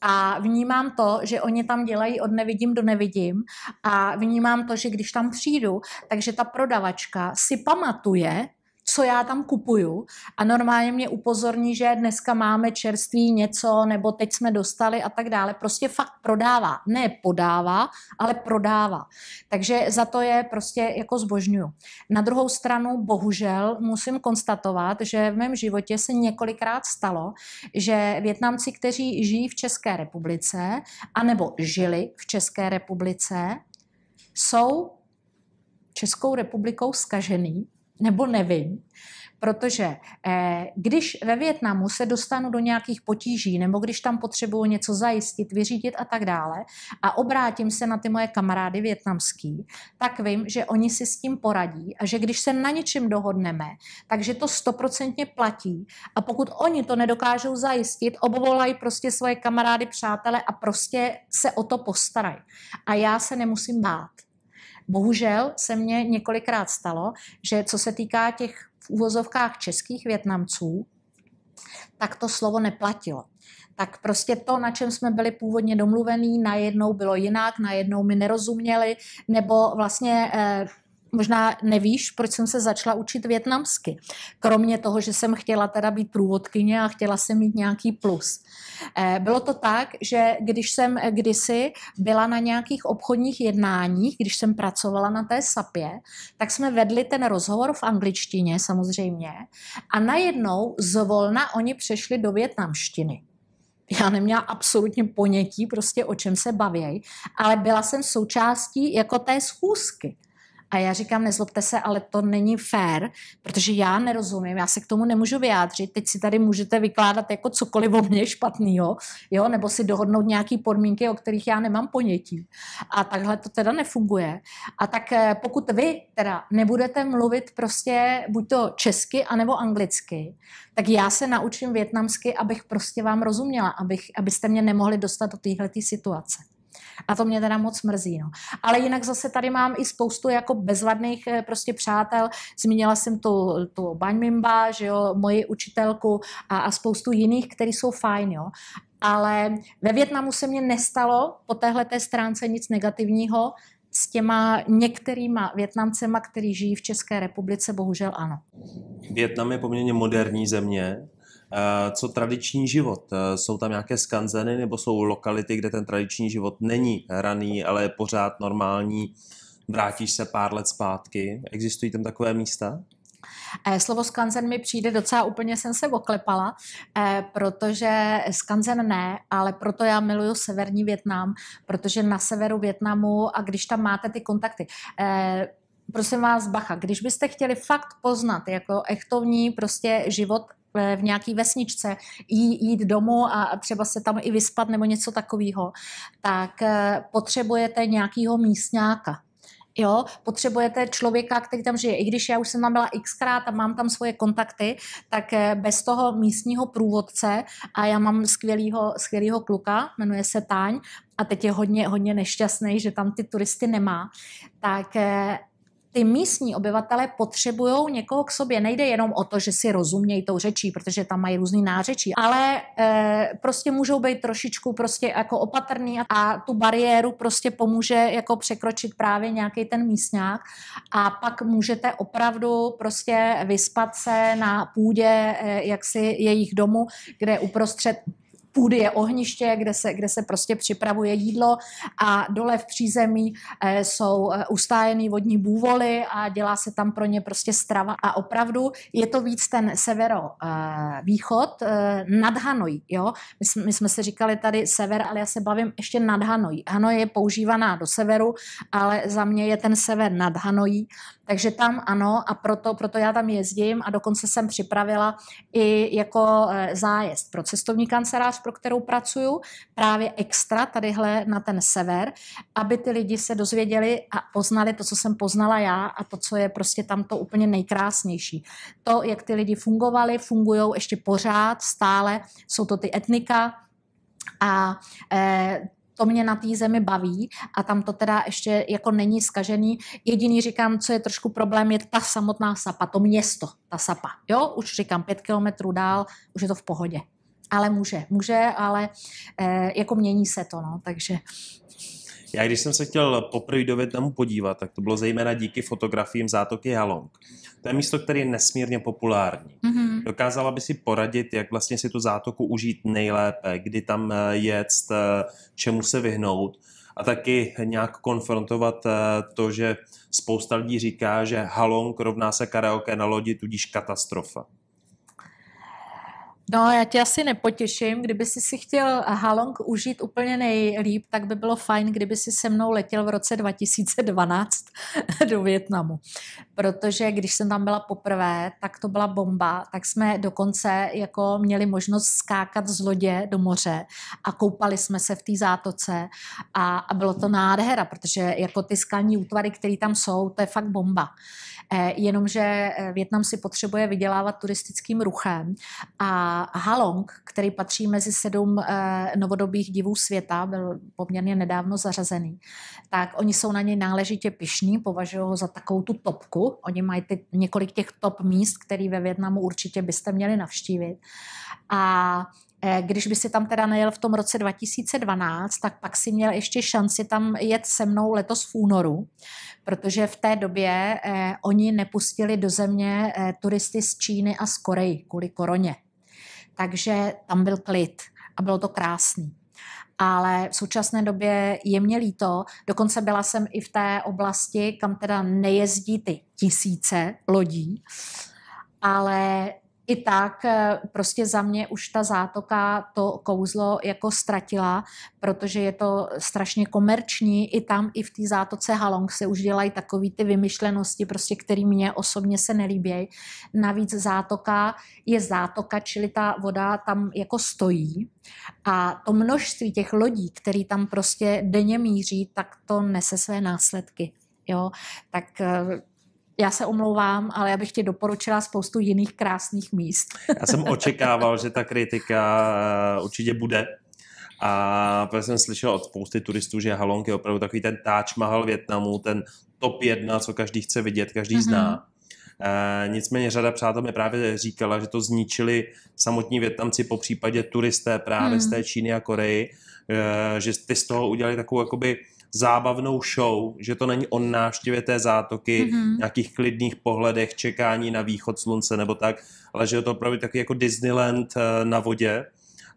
B: A vnímám to, že oni tam dělají od nevidím do nevidím a vnímám to, že když tam přijdu, takže ta prodavačka si pamatuje, co já tam kupuju a normálně mě upozorní, že dneska máme čerství něco, nebo teď jsme dostali a tak dále. Prostě fakt prodává. Ne podává, ale prodává. Takže za to je prostě jako zbožňuju. Na druhou stranu, bohužel, musím konstatovat, že v mém životě se několikrát stalo, že Větnamci, kteří žijí v České republice, anebo žili v České republice, jsou Českou republikou skažený, nebo nevím, protože eh, když ve Větnamu se dostanu do nějakých potíží, nebo když tam potřebuju něco zajistit, vyřídit a tak dále, a obrátím se na ty moje kamarády větnamský, tak vím, že oni si s tím poradí a že když se na něčem dohodneme, takže to stoprocentně platí a pokud oni to nedokážou zajistit, obvolají prostě svoje kamarády, přátele a prostě se o to postarají. A já se nemusím bát. Bohužel se mně několikrát stalo, že co se týká těch v úvozovkách českých Větnamců, tak to slovo neplatilo. Tak prostě to, na čem jsme byli původně domluvení, najednou bylo jinak, najednou mi nerozuměli, nebo vlastně eh, možná nevíš, proč jsem se začala učit větnamsky. Kromě toho, že jsem chtěla teda být průvodkyně a chtěla jsem mít nějaký plus. Eh, bylo to tak, že když jsem eh, kdysi byla na nějakých obchodních jednáních, když jsem pracovala na té SAPě, tak jsme vedli ten rozhovor v angličtině samozřejmě a najednou zvolna oni přešli do větnamštiny. Já neměla absolutně ponětí, prostě o čem se bavějí, ale byla jsem součástí jako té schůzky. A já říkám, nezlobte se, ale to není fér, protože já nerozumím, já se k tomu nemůžu vyjádřit. Teď si tady můžete vykládat jako cokoliv o mě špatného, jo, nebo si dohodnout nějaké podmínky, o kterých já nemám ponětí. A takhle to teda nefunguje. A tak eh, pokud vy teda nebudete mluvit prostě buď to česky, anebo anglicky, tak já se naučím větnamsky, abych prostě vám rozuměla, abych, abyste mě nemohli dostat do téhle situace. A to mě teda moc mrzí. No. Ale jinak zase tady mám i spoustu jako bezvadných eh, prostě přátel. Zmínila jsem tu, tu Baňmimba, že jo, moji učitelku a, a spoustu jiných, kteří jsou fajn. Jo. Ale ve Větnamu se mně nestalo po téhle té stránce nic negativního, s těma některýma Větnamcema, kteří žijí v České republice, bohužel ano.
A: Větnam je poměrně moderní země, Eh, co tradiční život? Eh, jsou tam nějaké skanzeny nebo jsou lokality, kde ten tradiční život není raný, ale je pořád normální? Vrátíš se pár let zpátky? Existují tam takové místa?
B: Eh, slovo skanzen mi přijde docela úplně jsem se oklepala, protože skanzen ne, ale proto já miluju severní Větnam, protože na severu Větnamu a když tam máte ty kontakty, prosím vás, bacha, když byste chtěli fakt poznat jako echtovní prostě život Eh, v nějaký vesničce, jít domů a třeba se tam i vyspat nebo něco takového, tak eh, potřebujete nějakého místňáka. Jo, potřebujete člověka, který tam žije. I když já už jsem tam byla xkrát a mám tam svoje kontakty, tak eh, bez toho místního průvodce a já mám skvělýho, skvělýho kluka, jmenuje se Táň a teď je hodně, hodně nešťastný, že tam ty turisty nemá, tak ty místní obyvatele potřebují někoho k sobě. Nejde jenom o to, že si rozumějí tou řečí, protože tam mají různý nářečí, ale e, prostě můžou být trošičku prostě jako opatrný a, a tu bariéru prostě pomůže jako překročit právě nějaký ten místňák a pak můžete opravdu prostě vyspat se na půdě e, jaksi jejich domu, kde uprostřed půdy je ohniště, kde se, kde se prostě připravuje jídlo a dole v přízemí eh, jsou eh, ustájený vodní bůvoly a dělá se tam pro ně prostě strava a opravdu je to víc ten severo-východ eh, nad Hanoj, jo. My jsme, my jsme si říkali tady sever, ale já se bavím ještě nad Hanoj. Hanoj je používaná do severu, ale za mě je ten sever nad Hanojí, takže tam ano a proto, proto já tam jezdím a dokonce jsem připravila i jako e, zájezd pro cestovní kancelář, pro kterou pracuju, právě extra tadyhle na ten sever, aby ty lidi se dozvěděli a poznali to, co jsem poznala já a to, co je prostě tam to úplně nejkrásnější. To, jak ty lidi fungovali, fungují ještě pořád, stále, jsou to ty etnika, a eh, to mě na té zemi baví a tam to teda ještě jako není skažený. Jediný říkám, co je trošku problém, je ta samotná sapa, to město, ta sapa. Jo, už říkám, pět kilometrů dál, už je to v pohodě. Ale může, může, ale eh, jako mění se to, no, takže
A: já když jsem se chtěl poprvé do Větnamu podívat, tak to bylo zejména díky fotografiím zátoky Halong. To je místo, které je nesmírně populární. Mm-hmm. Dokázala by si poradit, jak vlastně si tu zátoku užít nejlépe, kdy tam jet, čemu se vyhnout a taky nějak konfrontovat eh, to, že spousta lidí říká, že Halong rovná se karaoke na lodi, tudíž katastrofa.
B: No, já tě asi nepotěším. Kdyby si si chtěl Halong užít úplně nejlíp, tak by bylo fajn, kdyby si se mnou letěl v roce 2012 do Větnamu. Protože když jsem tam byla poprvé, tak to byla bomba. Tak jsme dokonce jako měli možnost skákat z lodě do moře a koupali jsme se v té zátoce a, a bylo to nádhera, protože jako ty skalní útvary, které tam jsou, to je fakt bomba. Eh, jenomže eh, Větnam si potřebuje vydělávat turistickým ruchem a Halong, který patří mezi sedm eh, novodobých divů světa, byl poměrně nedávno zařazený, tak oni jsou na něj náležitě pišní, považují ho za takovou tu topku, oni mají ty, několik těch top míst, které ve Větnamu určitě byste měli navštívit a Eh, když by si tam teda nejel v tom roce 2012, tak pak si měl ještě šanci tam jet se mnou letos v únoru, protože v té době eh, oni nepustili do země eh, turisty z Číny a z Koreji kvůli koroně. Takže tam byl klid a bylo to krásný ale v současné době je mě líto. Dokonce byla jsem i v té oblasti, kam teda nejezdí ty tisíce lodí, ale i tak eh, prostě za mě už ta zátoka to kouzlo jako ztratila, protože je to strašně komerční. I tam, i v té zátoce Halong se už dělají takové ty vymyšlenosti, prostě, které mě osobně se nelíbějí. Navíc zátoka je zátoka, čili ta voda tam jako stojí. A to množství těch lodí, které tam prostě denně míří, tak to nese své následky. Jo? Tak eh, já se omlouvám, ale já bych ti doporučila spoustu jiných krásných míst. Já jsem
A: očekával, že ta kritika eh, určitě bude. A protože jsem slyšel od spousty turistů, že Halong je opravdu takový ten táč Mahal Větnamu, ten top jedna, co každý chce vidět, každý mm-hmm. zná. E, nicméně řada přátel mi právě říkala, že to zničili samotní Větnamci, po případě turisté právě mm. z té Číny a Koreji, e, že ty z toho udělali takovou jakoby zábavnou show, že to není o návštěvě té zátoky, mm-hmm. nějakých klidných pohledech, čekání na východ slunce nebo tak, ale že je to opravdu taky jako Disneyland eh, na vodě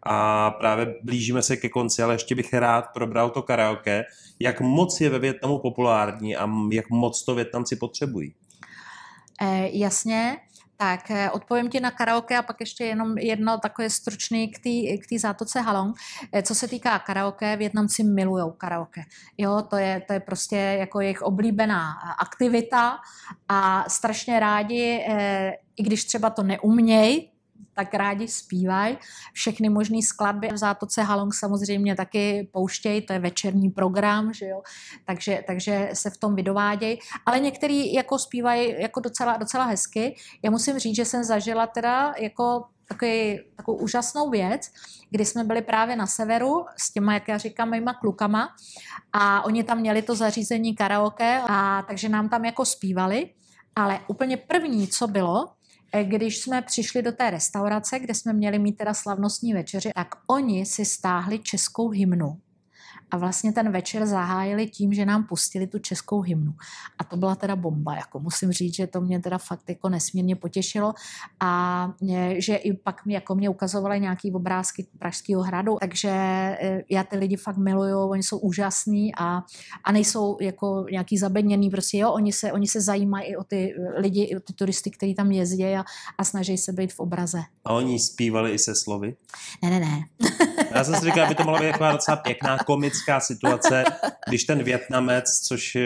A: a právě blížíme se ke konci, ale ještě bych rád probral to karaoke, jak moc je ve Větnamu populární a jak moc to Větnamci potřebují.
B: Eh, jasně, tak eh, odpovím ti na karaoke a pak ještě jenom jedno takové stručný k té zátoce Halong. Eh, co se týká karaoke, Větnamci milují karaoke. Jo, to je, to je prostě jako jejich oblíbená eh, aktivita a strašně rádi, i když třeba to neumějí, tak rádi zpívají. Všechny možné skladby v Zátoce Halong samozřejmě taky pouštějí, to je večerní program, že jo? Takže, takže se v tom vydovádějí. Ale některý jako zpívají jako docela, docela hezky. Já musím říct, že jsem zažila teda jako takový, takovou úžasnou věc, kdy jsme byli právě na severu s těma, jak já říkám, mýma klukama a oni tam měli to zařízení karaoke a takže nám tam jako zpívali, ale úplně první, co bylo, Eh, když jsme přišli do té restaurace, kde jsme měli mít teda slavnostní večeři, tak oni si stáhli českou hymnu a vlastně ten večer zahájili tím, že nám pustili tu českou hymnu. A to byla teda bomba, jako musím říct, že to mě teda fakt jako nesmírně potěšilo a že i pak mě, jako mě ukazovaly nějaký obrázky Pražského hradu, takže eh, já ty lidi fakt miluju, oni jsou úžasní a, a nejsou jako nějaký zabedněný, prostě jo, oni se, oni se zajímají i o ty eh, lidi, i o ty turisty, kteří tam jezdí a, a snaží se být v obraze.
A: A oni zpívali i se slovy?
B: Ne, ne, ne. Já jsem si říkal, aby to
A: mohla být jako docela pěkná komická kritická situace, když ten Větnamec, což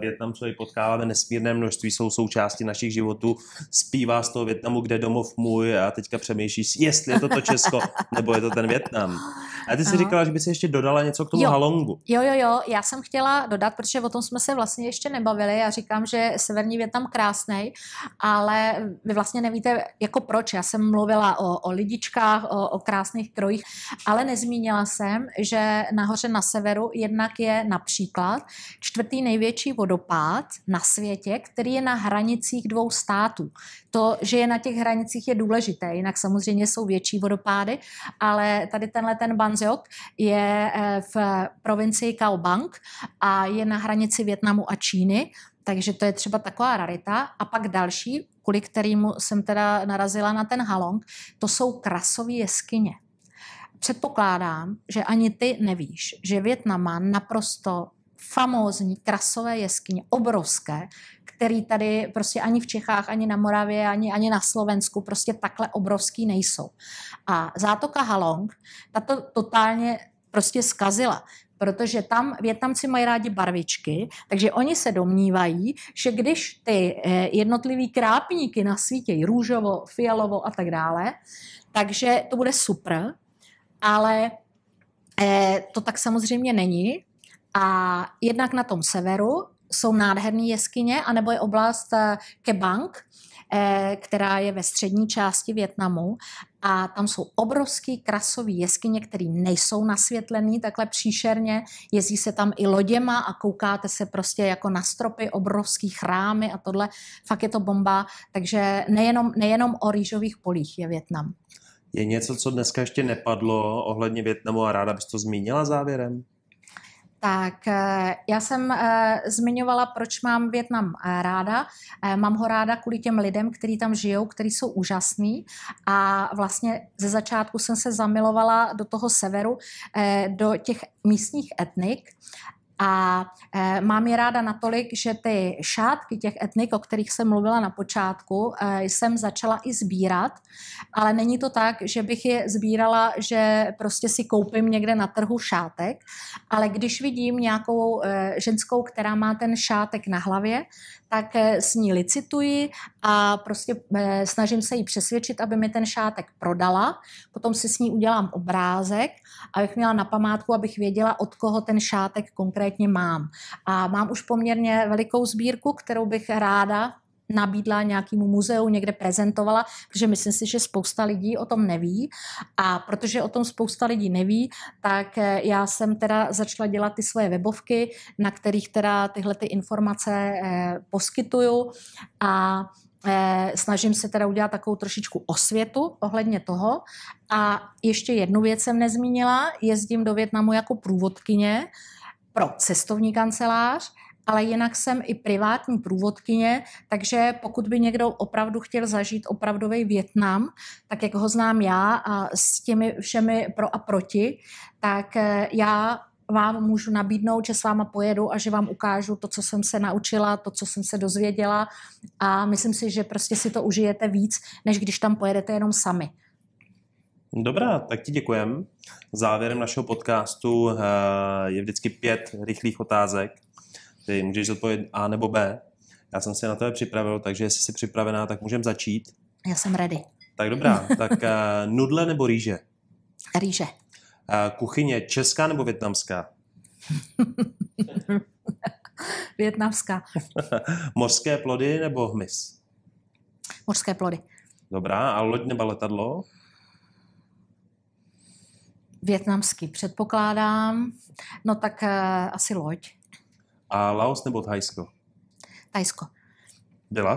A: Větnamců potkáváme nesmírné množství, jsou součástí našich životů, zpívá z toho Větnamu, kde domov můj a teďka přemýšlíš, jestli je to to Česko, nebo je to ten Větnam. A ty jsi Aha. říkala, že by si ještě dodala něco k tomu jo. halongu.
B: Jo, jo, jo, já jsem chtěla dodat, protože o tom jsme se vlastně ještě nebavili. Já říkám, že severní Větnam krásný, ale vy vlastně nevíte, jako proč. Já jsem mluvila o, o lidičkách, o, o krásných krojích, ale nezmínila jsem, že nahoře na severu jednak je například čtvrtý největší vodopád na světě, který je na hranicích dvou států. To, že je na těch hranicích, je důležité, jinak samozřejmě jsou větší vodopády, ale tady tenhle ten ban Tanziok je eh, v provincii Kaobang a je na hranici Větnamu a Číny, takže to je třeba taková rarita. A pak další, kvůli kterému jsem teda narazila na ten halong, to jsou krasové jeskyně. Předpokládám, že ani ty nevíš, že Větnam má naprosto famózní krasové jeskyně, obrovské, který tady prostě ani v Čechách, ani na Moravě, ani, ani na Slovensku prostě takhle obrovský nejsou. A zátoka Halong, ta to totálně prostě skazila protože tam Větnamci mají rádi barvičky, takže oni se domnívají, že když ty eh, jednotlivý krápníky nasvítějí růžovo, fialovo a tak dále, takže to bude super, ale eh, to tak samozřejmě není a jednak na tom severu jsou nádherné jeskyně, anebo je oblast eh, Kebang, eh, která je ve střední části Větnamu a tam jsou obrovský krasový jeskyně, které nejsou nasvětlený takhle příšerně, jezdí se tam i loděma a koukáte se prostě jako na stropy, obrovský chrámy a tohle, fakt je to bomba, takže nejenom, nejenom o rýžových polích je Větnam.
A: Je něco, co dneska ještě nepadlo ohledně Větnamu a ráda bys to zmínila závěrem?
B: Tak eh, já jsem eh, zmiňovala, proč mám Větnam eh, ráda. Mám ho ráda kvůli těm lidem, kteří tam žijou, kteří jsou úžasní. A vlastně ze začátku jsem se zamilovala do toho severu, do těch místních etnik. A e, mám je ráda natolik, že ty šátky těch etnik, o kterých jsem mluvila na počátku, e, jsem začala i sbírat, ale není to tak, že bych je sbírala, že prostě si koupím někde na trhu šátek, ale když vidím nějakou e, ženskou, která má ten šátek na hlavě, tak s ní licituji a prostě snažím se jí přesvědčit, aby mi ten šátek prodala. Potom si s ní udělám obrázek, abych měla na památku, abych věděla, od koho ten šátek konkrétně konkrétně mám. A mám už poměrně velikou sbírku, kterou bych ráda nabídla nějakému muzeu, někde prezentovala, protože myslím si, že spousta lidí o tom neví. A protože o tom spousta lidí neví, tak eh, já jsem teda začala dělat ty svoje webovky, na kterých teda tyhle ty informace eh, poskytuju a eh, snažím se teda udělat takovou trošičku osvětu ohledně toho. A ještě jednu věc jsem nezmínila, jezdím do Větnamu jako průvodkyně, pro cestovní kancelář, ale jinak jsem i privátní průvodkyně, takže pokud by někdo opravdu chtěl zažít opravdový Větnam, tak jak ho znám já a s těmi všemi pro a proti, tak eh, já vám můžu nabídnout, že s váma pojedu a že vám ukážu to, co jsem se naučila, to, co jsem se dozvěděla a myslím si, že prostě si to užijete víc, než když tam pojedete jenom sami.
A: Dobrá, tak ti děkujem. Závěrem našeho podcastu eh, je vždycky pět rychlých otázek. Ty můžeš odpovědět A nebo B. Já jsem se na tebe připravil, takže jestli jsi připravená, tak můžeme začít. Já jsem ready. Tak dobrá, tak eh, nudle nebo rýže? Rýže. Eh, kuchyně česká nebo větnamská?
B: větnamská.
A: Mořské plody nebo hmyz? Mořské plody. Dobrá, a loď nebo letadlo?
B: Větnamsky předpokládám. No tak uh, asi loď.
A: A Laos nebo Thajsko? Thajsko. Byla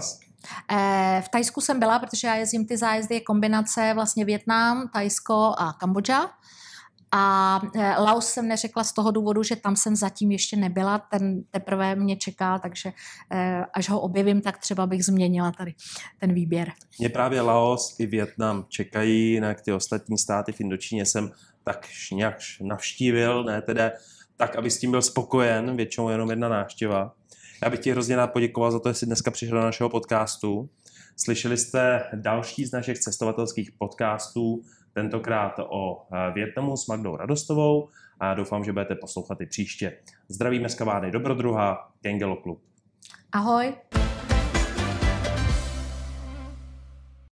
B: eh, v Tajsku jsem byla, protože já jezdím ty zájezdy, je kombinace vlastně Větnam, Tajsko a Kambodža. A eh, Laos jsem neřekla z toho důvodu, že tam jsem zatím ještě nebyla, ten teprve mě čeká, takže až ho objevím, tak třeba bych změnila tady ten výběr.
A: Mě právě Laos i Větnam čekají, jinak ty ostatní státy v Indočíně jsem tak nějak navštívil, ne teda tak, aby s tím byl spokojen, většinou jenom jedna návštěva. Já bych ti hrozně rád poděkoval za to, že jsi dneska přišel do našeho podcastu. Slyšeli jste další z našich cestovatelských podcastů, tentokrát o eh, Větnamu s Magdou Radostovou a doufám, že budete poslouchat i příště. Zdravíme z kavárny Dobrodruha, Kengelo Klub.
B: Ahoj!